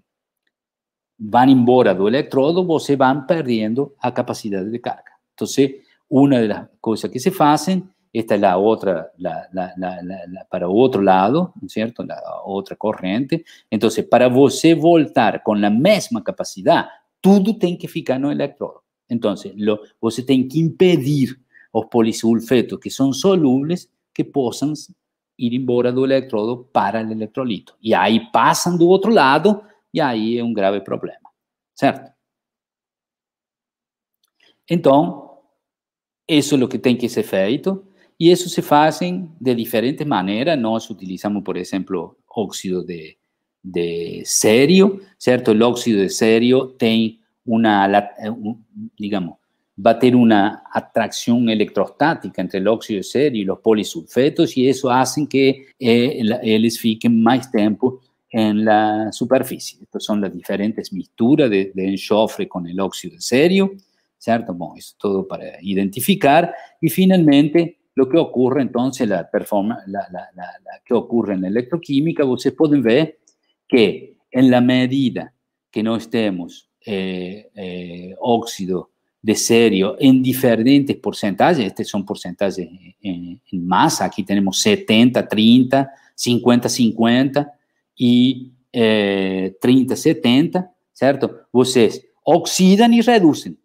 van vão embora do eletrodo, se van perdiendo a capacidad de carga. entonces una de las cosas que se hacen, esta es la otra, la, la, para otro lado, ¿cierto? La otra corriente. Entonces, para você voltar con la misma capacidad, todo tiene que ficar no electrodo. Entonces, lo, tiene que impedir los polisulfetos que son solubles que puedan ir embora del electrodo para el electrolito. Y ahí pasan do otro lado y ahí es un grave problema, ¿cierto? Entonces, eso lo que tiene que ser feito. y eso se hace de diferentes maneras. Nosotros utilizamos, por ejemplo, óxido de, de ¿cierto? El óxido de serio eh, digamos, va a tener una atracción electrostática entre el óxido de serio y los polisulfetos y eso hace que ellos eh, fiquen más tiempo en la superficie. Estas son las diferentes mixturas de, de enxofre con el óxido de serio bueno, es todo para identificar. Y finalmente, lo que ocurre entonces, la performance, la, en la, la, que ocorre ver que, en la medida que no estemos eh, eh, óxido de serio en diferentes porcentajes. Estos son porcentajes en, masa. Aquí tenemos 70, 30, 50, 50 y 30, eh, 70, ¿cierto? Ustedes oxidan y reducen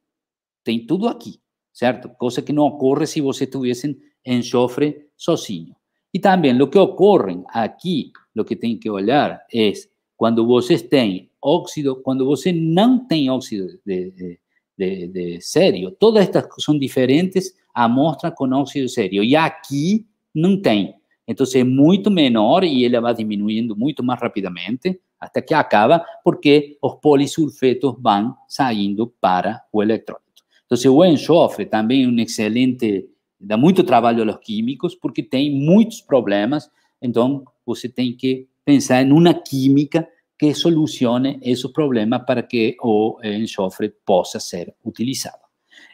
tem tudo aqui, certo? Cosa que não ocorre se você en enxofre sozinho. Y también lo que ocurre aquí, lo que tienen que olhar es cuando vos tienen óxido, cuando você no tem óxido de, de, todas estas son diferentes, a amostra con óxido serio. Y aquí no tem. Entonces es mucho menor y ella va disminuyendo mucho más rápidamente hasta que acaba, porque los polisulfetos van saliendo para o electrón. Entonces, o enxofre también es un excelente, mucho trabajo a los químicos, porque tiene muchos problemas, Entonces, usted tem que pensar en una química que solucione esos problemas para que o enxofre possa ser utilizado.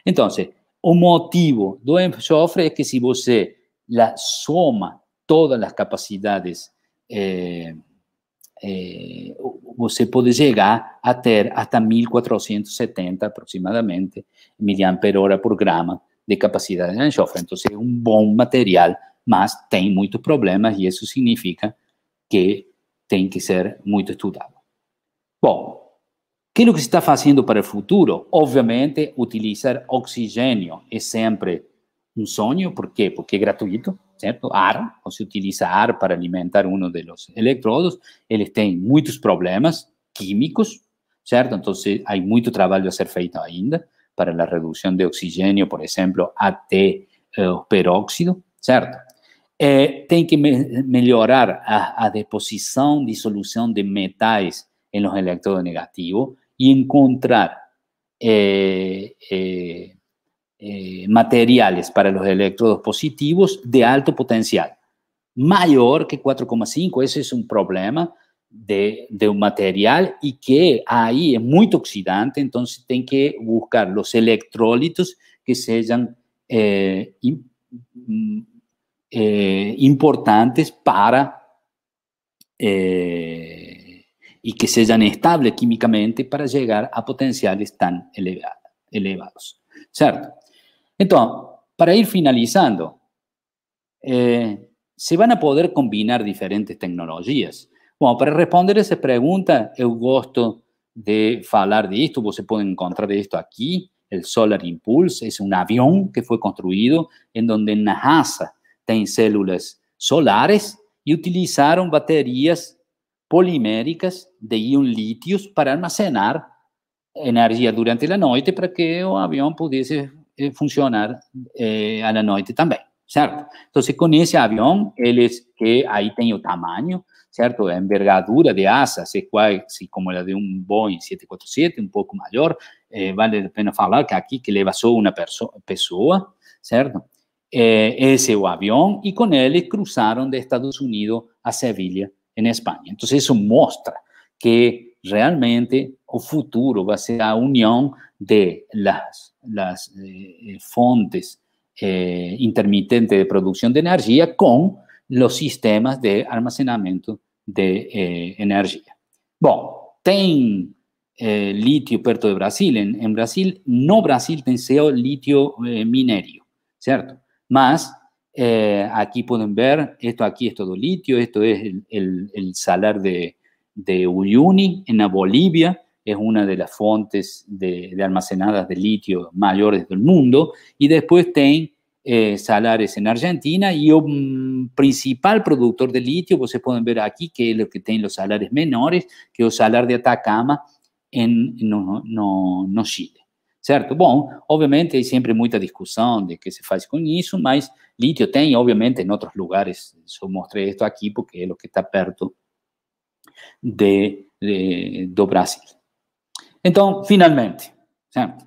Entonces, o motivo do enxofre es que si você la soma todas las capacidades eh, Eh, você pode chegar a ter até 1470 aproximadamente mAh por grama de capacidade de enxofre. Então, é um bom material, mas tem muitos problemas e isso significa que tem que ser muito estudado. Bom, aquilo é que se está fazendo para o futuro, obviamente, utilizar oxigênio é sempre um sonho, por quê? Porque é gratuito, certo? Ar, ou se utiliza ar para alimentar um dos eletrodos, eles têm muitos problemas químicos, certo? Então, há muito trabalho a ser feito ainda para a redução de oxigênio, por exemplo, até o uh, peróxido, certo? É, eh, tem que me melhorar a, a, deposição, dissolução de metais em los eletrodos negativos e encontrar eh, eh, Eh, materiales para los electrodos positivos de alto potencial, mayor que 4,5. Ese es un problema de, un material y que ahí es muy oxidante, entonces tienen que buscar los electrolitos que sean eh, mm, eh, importantes para y que sean estables químicamente para llegar a potenciales tan elevados. ¿Cierto? Entonces, para ir finalizando, eh, se van a poder combinar diferentes tecnologías. Bueno, para responder esa pregunta, eu gusto de hablar de esto, se puede encontrar esto aquí, el Solar Impulse, es un avión que fue construido en donde NASA tiene células solares y utilizaron baterías poliméricas de ion litios para almacenar energía durante la noche para que el avión pudiese eh, funcionar eh, a la la también, también, Entonces Entonces, ese avión él es que ahí tem el tamaño, ¿cierto? La envergadura de asas, se, se como la de un Boeing 747, un poco mayor, eh, vale la pena hablar que aquí que le só una persona certo? Eh, esse é o avião, e com de Estados Unidos a Sevilla en España. Entonces, eso muestra que realmente o futuro va a ser la unión de las las eh, eh fuentes eh, intermitentes de producción de energía con los sistemas de almacenamiento de eh, energía. Bueno, ¿tiene litio perto de Brasil. En, Brasil, no Brasil tiene litio minerio, ¿cierto? Más aquí pueden ver, esto aquí es todo litio, esto es el, salar de, de Uyuni en la Bolivia, es una de las fuentes de, almacenadas de litio mayores del mundo, y después tiene eh, Salares en Argentina y el principal productor de litio, ustedes pueden ver aquí que es lo que tiene los salares menores, que es el salar de Atacama en, no, Chile. ¿Cierto? Bom, obviamente hay siempre mucha discusión de qué se hace con eso, mas litio tiene, obviamente, en otros lugares. Yo mostré esto aquí porque es lo que está perto de, de, do Brasil. Entonces, finalmente, certo?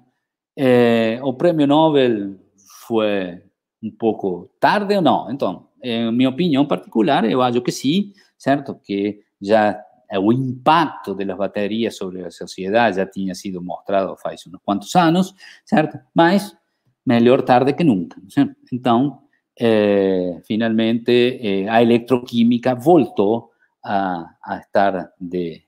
É, eh, o premio Nobel fue un poco tarde o no? Entonces, en mi opinión particular, eh, yo creo que sí, ¿cierto? Que ya el impacto de las baterías sobre la sociedad ya tinha sido mostrado hace unos cuantos años, certo? Mas mejor tarde que nunca. Entonces Entonces, eh, finalmente, la electroquímica volvió a, estar de,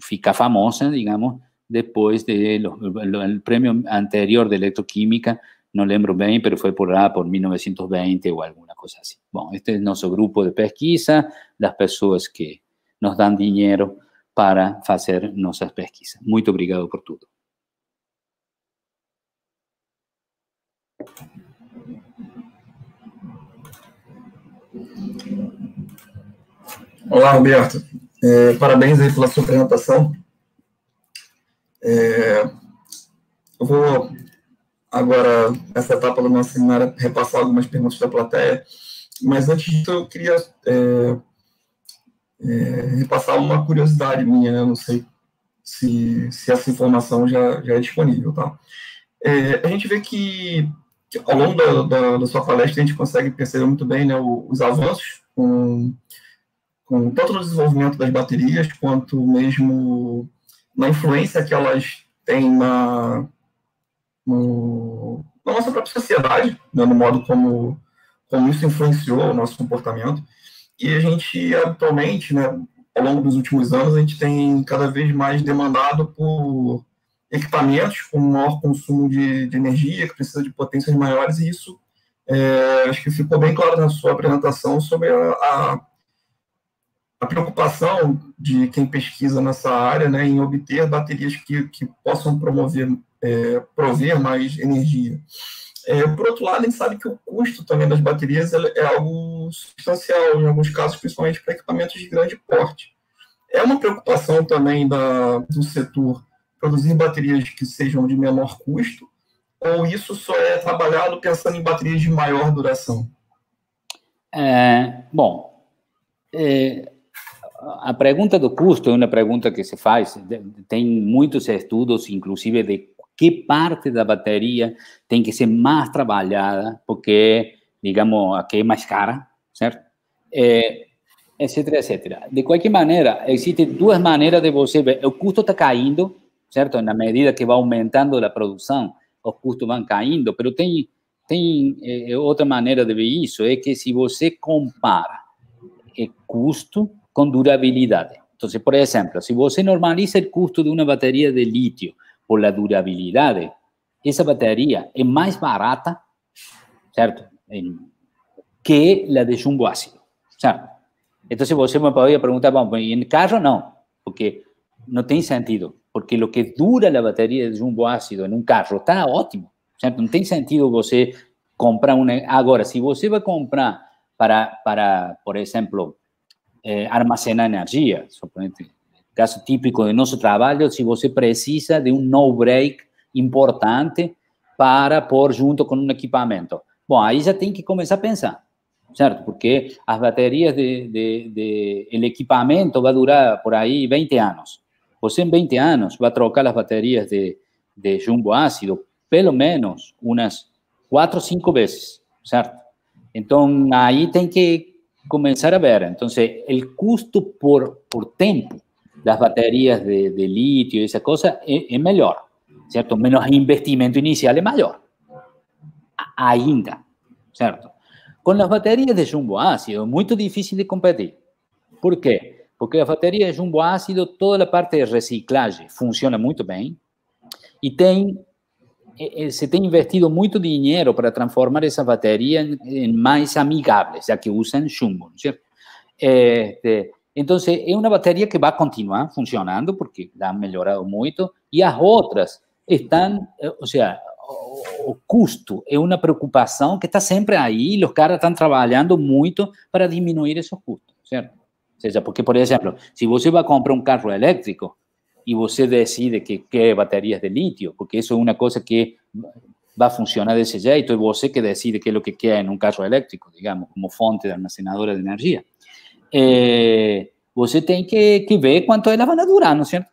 fica famosa, digamos, después del premio anterior de electroquímica, no lembro bien, pero fue por ah, por 1920 o alguna cosa así. Bueno, este es nuestro grupo de pesquisa, las personas que nos dan dinero para hacer nuestras pesquisas. Muy obrigado por todo. Olá, Roberto. É, parabéns aí pela sua apresentação. É, eu vou agora, nessa etapa do nosso seminário, repassar algumas perguntas da plateia, mas antes disso eu queria é, é repassar uma curiosidade minha, né? Não sei se, se essa informação já, já é disponível, tá? É, a gente vê que, ao longo da, da, da, sua palestra a gente consegue perceber muito bem né, os avanços com, um, com tanto no desenvolvimento das baterias quanto mesmo na influência que elas têm na, no, na nossa própria sociedade, né, no modo como, como isso influenciou o nosso comportamento. E a gente, atualmente, né, ao longo dos últimos anos, a gente tem cada vez mais demandado por equipamentos com maior consumo de, de energia, que precisa de potências maiores, e isso é, acho que ficou bem claro na sua apresentação sobre a, a a preocupação de quem pesquisa nessa área né, em obter baterias que, que possam promover, é, prover mais energia. É, por outro lado, a gente sabe que o custo também das baterias é algo substancial, em alguns casos, principalmente para equipamentos de grande porte. É uma preocupação também da, do setor produzir baterias que sejam de menor custo, ou isso só é trabalhado pensando em baterias de maior duração? É, bom, é, a pergunta do custo é uma pergunta que se faz. Tem muitos estudos, inclusive, de que parte da bateria tem que ser mais trabalhada, porque, digamos, a que é mais cara, certo? É, etc, etc. De qualquer maneira, existem duas maneiras de você ver. O custo está caindo, certo? Na medida que vai aumentando a produção, os custos vão caindo, mas tem, tem é, outra maneira de ver isso, é que se você compara é, custo con durabilidad. Entonces, por ejemplo, si vos normaliza el costo de una batería de litio por la durabilidad, esa batería es más barata, ¿cierto? que la de jumbo ácido, ¿cierto? Entonces, você me podría preguntar, bueno, en carro no, porque no tiene sentido, porque lo que dura la batería de zumbo ácido en un carro está ótimo, ¿cierto? No tiene sentido você comprar una... Ahora, si vos va a comprar para, para por ejemplo, eh, energía, energia. Caso típico de nuestro trabajo, se você precisa de un no-break importante para por junto con un equipamento. Bueno, ahí ya tiene que comenzar a pensar, ¿cierto? Porque las baterías de, de, de el equipamento a durar por ahí 20 años. Você pues en 20 va a trocar las baterías de, de jumbo ácido pelo menos unas 4 o 5 veces, ¿cierto? Entonces ahí tiene que comenzar a ver, entonces, el costo por, por tiempo las baterías de, de litio y esa cosa e, es, es ¿cierto? Menos investimento inicial es mayor. Ainda, ¿cierto? Con las baterías de jumbo ácido es muy difícil de competir. ¿Por qué? Porque la batería de jumbo ácido, toda la parte de reciclaje funciona muy bien y tem eh, eh, se ha investido mucho dinero para transformar esa batería en em, em más amigable, ya que usan chumbo, certo? Este, eh, Entonces, es una batería que a continuar funcionando, porque han mejorado mucho y e las otras están, o sea, el custo es una preocupación que está siempre ahí y e os caras están trabalhando mucho para diminuir esos custos, cierto? O sea, porque, por ejemplo, si se va a comprar un um carro eléctrico, y usted decide que qué baterías de litio, porque eso es una cosa que va a funcionar de ese jeito y usted que decide qué es lo que queda en un carro eléctrico, digamos, como fuente de almacenadora de energía. Eh, tiene que, ver cuánto la van a durar, ¿no es cierto?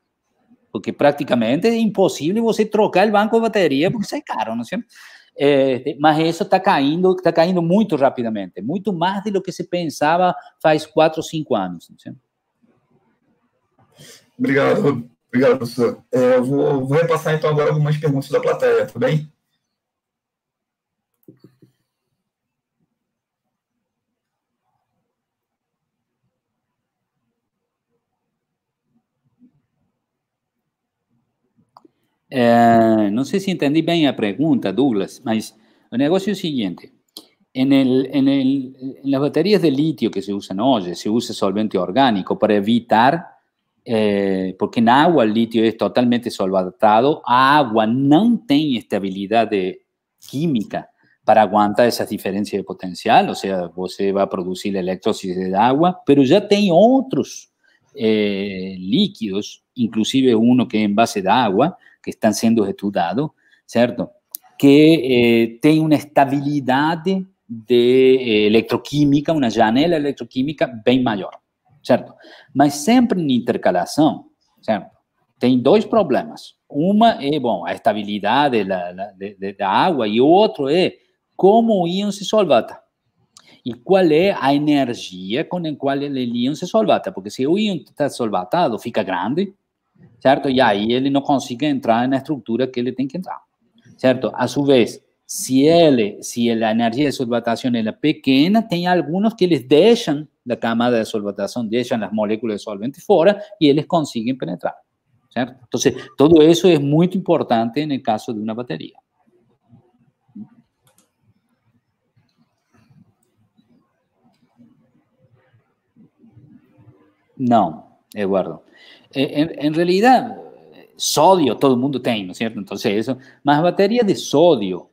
Porque prácticamente es imposible você trocar el banco de batería porque es caro, ¿no es cierto? Este, eso está cayendo, está cayendo muy rápidamente, mucho más de lo que se pensaba hace cuatro o cinco años. ¿no es cierto? Obrigado, professor. É, eu vou, vou repassar então agora algumas perguntas da plateia, tudo tá bem? É, não sei se entendi bem a pergunta, Douglas, mas o negócio é o seguinte: em, el, em, el, em, las de litio que se usam hoje, se usa solvente orgânico para evitar Eh, porque en agua el litio es totalmente solvatado, a no não estabilidad de química para aguantar esas diferencias de potencial, O ou se va a producir electrosis de agua, pero ya tiene otros eh, líquidos, inclusive uno que es en base de agua, que están siendo estudados, cierto, Que eh, tiene una estabilidad de electroquímica, una janela electroquímica bien mayor. certo? Mas sempre em intercalação, certo? Tem dois problemas. Uma é, bom, a estabilidade da, da, da água e o outro é como o íon se solvata e qual é a energia com a qual ele íon se solvata, porque se o íon está solvatado, fica grande, certo? E aí ele não consegue entrar na estrutura que ele tem que entrar, certo? A sua vez, si la si la energía de solvatación es pequeña, tenía algunos que les dejan la camada de solvatación, dejan las moléculas de solvente fuera y ellos consiguen penetrar, Entonces, todo eso es muy importante en el caso de una batería. No, Eduardo. En realidad, sodio todo el mundo tiene, ¿no es cierto? Entonces eso, más batería de sodio,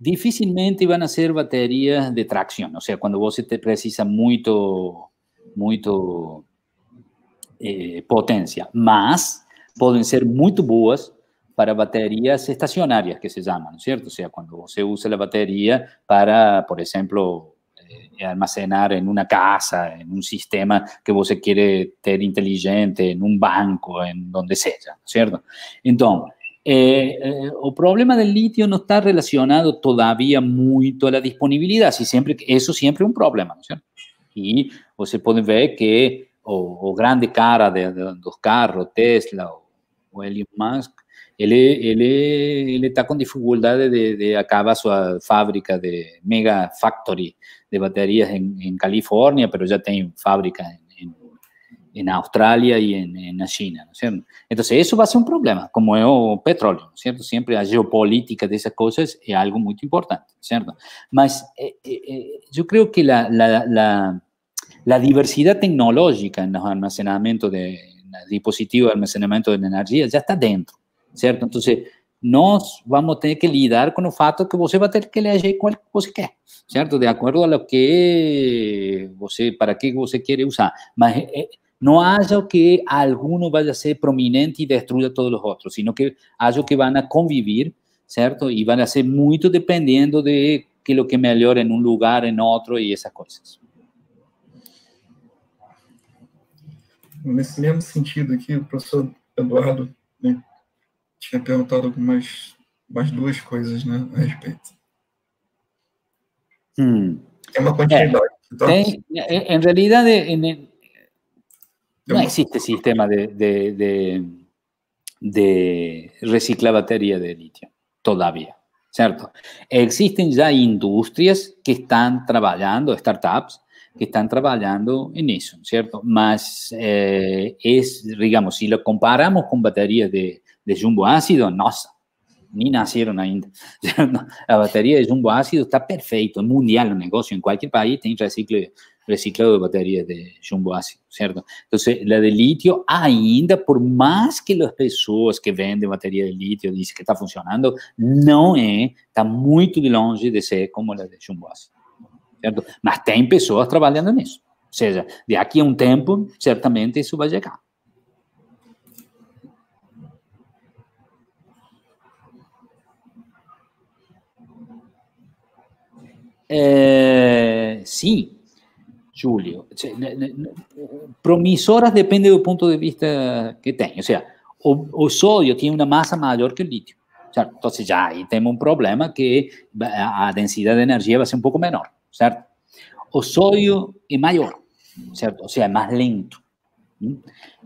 difícilmente van a ser baterías de tracción, o sea, cuando vos te precisa mucho, mucho eh, pueden ser muy buenas para baterías estacionarias que se llaman, ¿cierto? O sea, cuando se usa la batería para, por ejemplo, eh, almacenar en una casa, en un sistema que vos quiere tener inteligente, en un banco, en donde sea, ¿cierto? Entonces, el eh, eh, o problema del litio no está relacionado todavía mucho a la disponibilidad, si siempre, eso siempre es un problema, Y se puede ver que o, grande cara de, los carros, Tesla o, Elon Musk, él, él, está con dificultades de, de, acabar su ah, fábrica de mega factory de baterías en, California, pero ya tiene fábrica en en Australia y en, en China, ¿no Entonces, eso va a ser un problema, como el petróleo, cierto? Siempre la geopolítica de esas cosas es algo muy importante, cierto? Eh, eh, eh, yo creo que la, la, la, diversidad tecnológica en los almacenamientos de dispositivos de almacenamiento de energía ya está dentro, ¿cierto? Entonces, nos vamos a tener que lidiar con el fato que va a tener que elegir cuál que ¿cierto? De acuerdo a lo que usted, para qué usted quiere usar. más no haya que alguno vaya a ser prominente y destruya a todos los otros, sino que haya que van a convivir, ¿cierto? Y van a ser muy dependiendo de que lo que mejor en un lugar, en otro y esas cosas. Nesse mesmo sentido aqui, o professor Eduardo né, tinha perguntado algumas mais duas coisas né, a respeito. Hum. uma continuidade. então... tem, em realidade, No existe sistema de, de, de, de de litio todavía, ¿cierto? Existen ya industrias que están trabajando, startups, que están trabajando en eso, ¿cierto? Más eh, es, digamos, si lo comparamos con baterías de, de jumbo ácido, no, ni nacieron ainda. La batería de jumbo ácido está es mundial el negocio, en cualquier país tiene reciclaje. reciclado de baterías de chumbo ácido, certo? Entonces, la de litio, ainda, por más que las personas que venden batería de litio dicen que está funcionando, no es, está muy de longe de ser como la de chumbo ácido, ¿cierto? Mas tem pessoas trabalhando nisso. Ou seja, de aqui a um tempo, certamente isso vai chegar. Eh, sim, Julio, promisoras depende del punto de vista que tenga, o sea, o, sodio tiene una masa mayor que el litio, entonces ya ya tenemos un problema que la densidad de energía va a ser un poco menor, ¿cierto? O sodio es mayor, cierto o sea es más lento. ¿Mm?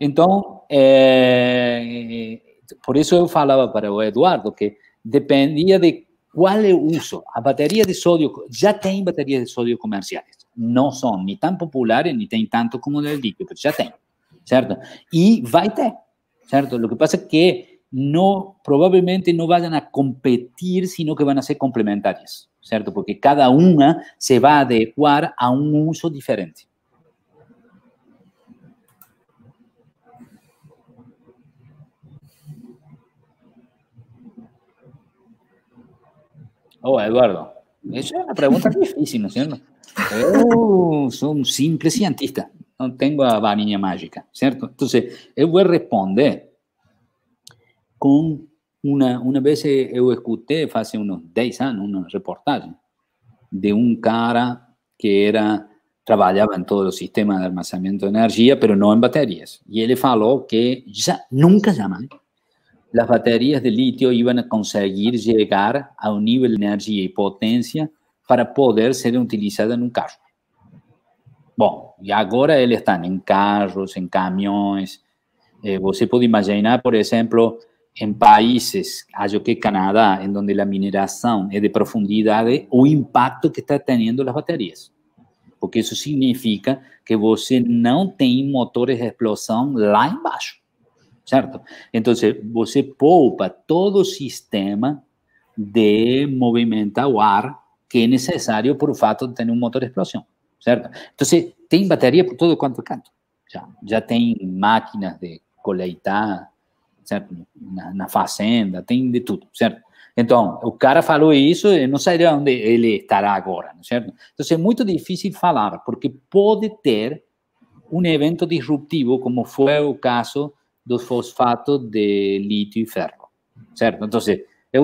Entonces, eh, por eso yo hablaba para Eduardo que dependía de cuál uso. A batería de sodio, ya hay baterías de sodio comerciales, no son ni tan populares, ni tienen tanto como el del pero ya tienen, ¿cierto? Y va y ter, ¿cierto? Lo que pasa es que no, probablemente no vayan a competir, sino que van a ser complementarias, ¿cierto? Porque cada una se va a adecuar a un uso diferente. Oh, Eduardo. Esa es una pregunta difícil, ¿no es cierto? Yo oh, soy un simple cientista, no tengo a varilla mágica, ¿cierto? Entonces, yo voy a responder con una, una vez yo escuché hace unos 10 años un reportaje de un cara que era trabajaba en todos los sistemas de almacenamiento de energía, pero no en baterías. Y él le falou que nunca llaman las baterías de litio iban a conseguir llegar a un nivel de energía y potencia para poder ser utilizadas en un carro. Bueno, y ahora él estão en carros, en camiones. Eh, você puede imaginar, por ejemplo, en países, yo que Canadá, en donde la mineración es de profundidad, eh, o impacto que está teniendo las baterías. Porque eso significa que usted no tiene motores de explosión lá embaixo. certo? Então, você poupa todo o sistema de movimentar o ar que é necessário por fato de ter um motor de explosão, certo? Então, tem bateria por todo quanto canto. Já, já tem máquinas de coletar, certo? Na, na fazenda, tem de tudo, certo? Então, o cara falou isso, eh, não sei onde ele estará agora, certo? Então, é muito difícil falar, porque pode ter um evento disruptivo, como foi o caso dos fosfatos de litio y ferro, ¿cierto? Entonces, es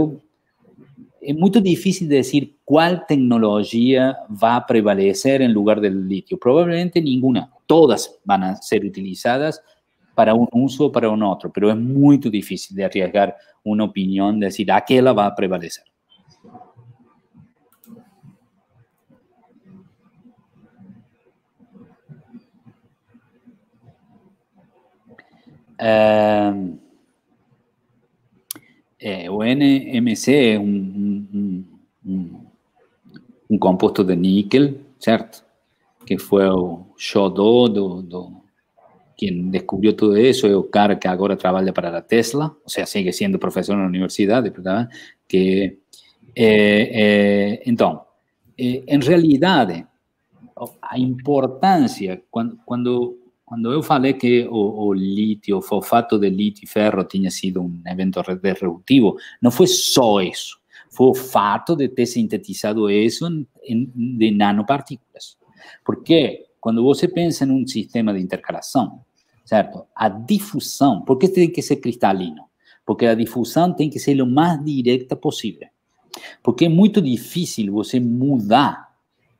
muy difícil decir cuál tecnología va a prevalecer en lugar del litio, probablemente ninguna, Todas van a ser utilizadas para un uso o para un otro. Pero es muy difícil de arriesgar una opinión de aquella va a prevalecer. Em, eh, NMC es un, compuesto de níquel, ¿cierto? Que fue el quien descubrió todo eso, Es Oscar cara que ahora trabaja para la Tesla, o sea, sigue siendo profesor en la universidad ¿verdad? que eh, eh, eh, en realidad la eh, importancia cuando cuando cuando yo falei que o, litio, fosfato de litio y ferro tinha sido un evento disruptivo, no fue só eso. Foi o fato de ter sintetizado eso de nanopartículas. Porque quando você pensa en un sistema de intercalación, cierto A difusión por que tem que ser cristalino? Porque la difusión tiene que ser lo más directa posible. Porque es muy difícil você mudar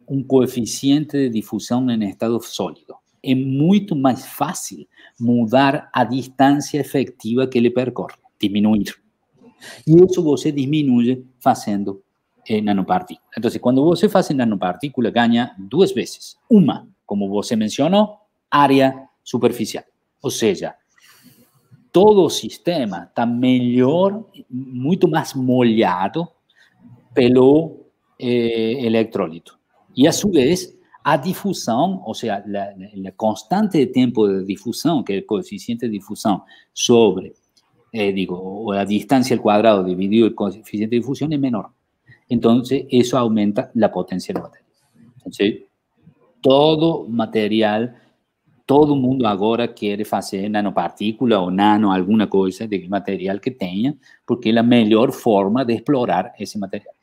un coeficiente de difusión en estado sólido es mucho más fácil mudar a distancia efectiva que le percorre, disminuir. Y eso você disminuye haciendo eh, nanopartícula. cuando quando você hace nanopartícula, gana dos veces, una como se mencionó, área superficial. O sea, todo sistema está mejor, mucho más molhado pelo eh, y a su vez, a difusión, o sea la constante de tiempo de difusión que es el coeficiente de difusión sobre, eh, digo, o la distancia cuadrado cuadrado dividido el coeficiente de difusión es menor. entonces eso aumenta potencia de la materia entonces todo material, todo mundo ahora quiere hacer nanopartícula o nano, alguna cosa de material que tenga porque es la mejor forma de explorar ese material.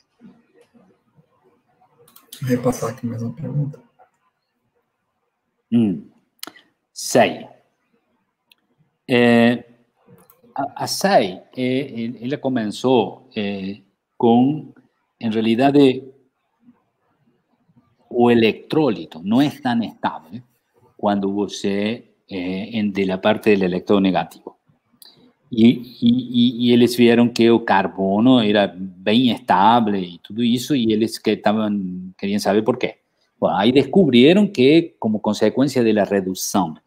Vou repassar pregunta Mm. Eh, a, Sai, eh, él comenzó eh, en realidad com, el o electrólito no es tan estable cuando usted de la parte del electronegativo. Y, y, y, ellos vieron que el carbono era bien estable y todo eso, y ellos querían saber por qué ahí descubrieron que como consecuencia de la reducción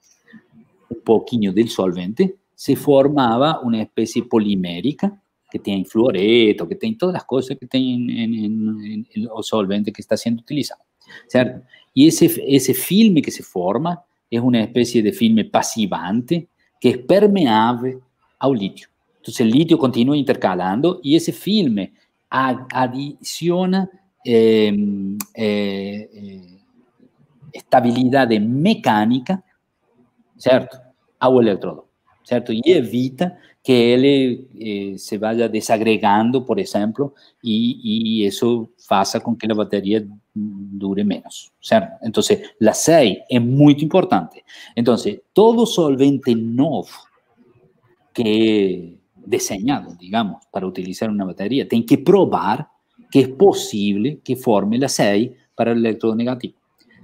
un poquito del solvente, se formaba una especie polimérica que tiene fluoreto, que tiene todas las cosas que tiene en, el solvente que está siendo utilizado, ¿cierto? Y ese, ese filme que se forma es una especie de filme pasivante que es permeable al litio. Entonces el litio continúa intercalando y ese filme adiciona estabilidad em, eh, eh ¿cierto? mecánica electrodo un electrodo, cierto y e evita que él eh, se vaya desagregando, por ejemplo y e, eso pasa con que la batería dure menos, ¿cierto? entonces la 6 es muy importante. entonces todo solvente nuevo que diseñado digamos, para utilizar una batería tiene que probar que es posible que forme la 6 para el electrodo negativo.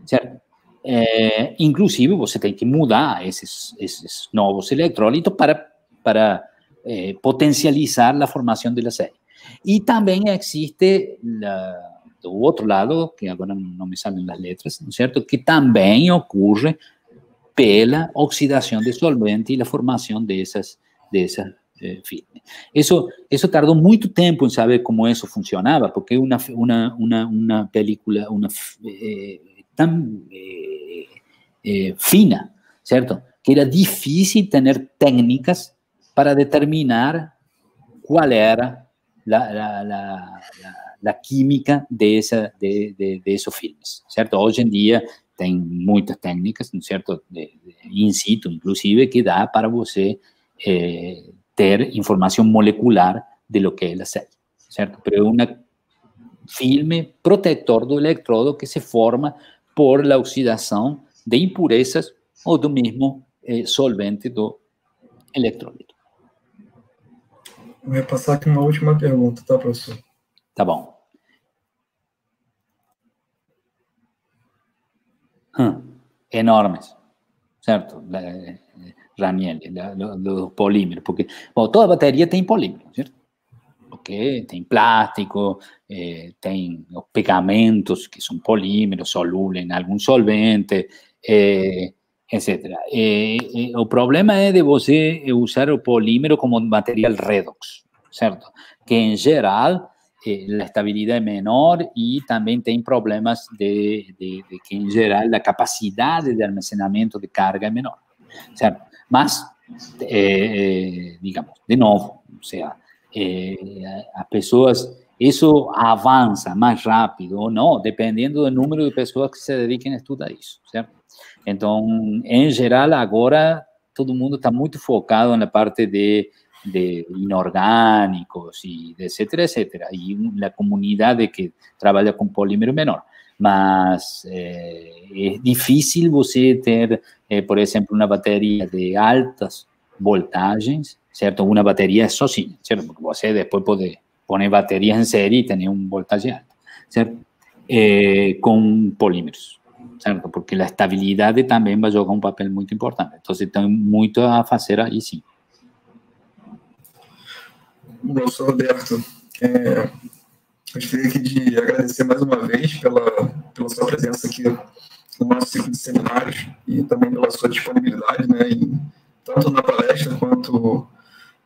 O sea, eh, inclusive você tenés que mudar esos nuevos nuevos para, para eh, potencializar formación de la Y y también existe la, otro lado, que ahora no me salen las letras, ¿no es cierto?, que también ocurre pela oxidación de solvente y formación de esas de esas eh, eso, tardó mucho tiempo en saber cómo eso funcionaba porque una película una eh, eh, eh, fina, cierto Que era difícil tener técnicas para determinar cuál era la química de, esa, de, de, de esos filmes, cierto hoy en día tem muchas técnicas, cierto De, in situ, inclusive, que da para você ter información molecular de lo que es la célula, ¿cierto? Pero es un filme protector do electrodo que se forma por la oxidación de impurezas o do mismo eh, solvente do eletrólito. Vou ia passar aqui uma última pergunta, tá, professor? Tá bom. Hum, enormes, certo? Raniel, los, polímeros, porque toda batería tiene polímeros, ¿cierto? Porque tiene plástico, eh, tem pegamentos que son polímeros, solubles en algún solvente, eh, etc. Eh, eh, problema es de você eh, usar el polímero como material redox, ¿cierto? Que en general la estabilidad es menor y también tiene problemas de, de, que en general la capacidad de almacenamiento de carga es menor. ¿cierto? sea, más eh, eh, digamos, de novo, o sea, las eh, personas, eso avanza más rápido o no, dependiendo del número de personas que se dediquen a estudiar eso, ¿cierto? Então, em geral, agora todo mundo está muito focado la parte de, inorgánicos, y e de etcétera, etcétera, e comunidad comunidade que trabaja con polímero menor mas eh, es difícil você tener eh, por ejemplo, una batería de altas voltagens, una batería bateria sozinha, cierto Porque você depois pode pôr en serie y e un voltaje alto, alta, certo? Eh, polímeros, cierto Porque a estabilidade também vai jogar papel muy importante. entonces tem mucho a fazer sí sim. Gostaria aqui de agradecer mais uma vez pela, pela sua presença aqui no nosso ciclo de seminários e também pela sua disponibilidade, né, em, tanto na palestra quanto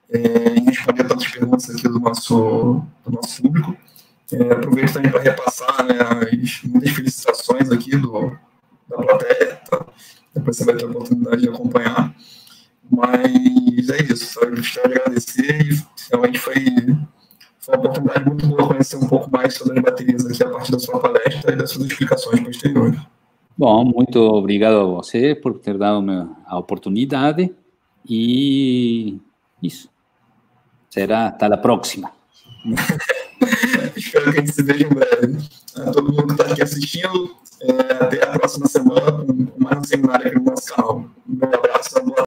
é, em responder tantas perguntas aqui do nosso, do nosso público. É, aproveito também para repassar né, as muitas felicitações aqui do, da plateia, tá? depois você vai ter a oportunidade de acompanhar. Mas é isso, só gostaria de agradecer e realmente foi uma oportunidade muito boa conhecer um pouco mais sobre as baterias aqui a partir da sua palestra e das suas explicações posteriores. Bom, muito obrigado a você por ter dado a oportunidade e isso. Será até a próxima. Espero que a gente se veja em breve. A todo mundo que está aqui assistindo, é, até a próxima semana com mais um seminário aqui no nosso canal. Um abraço, boa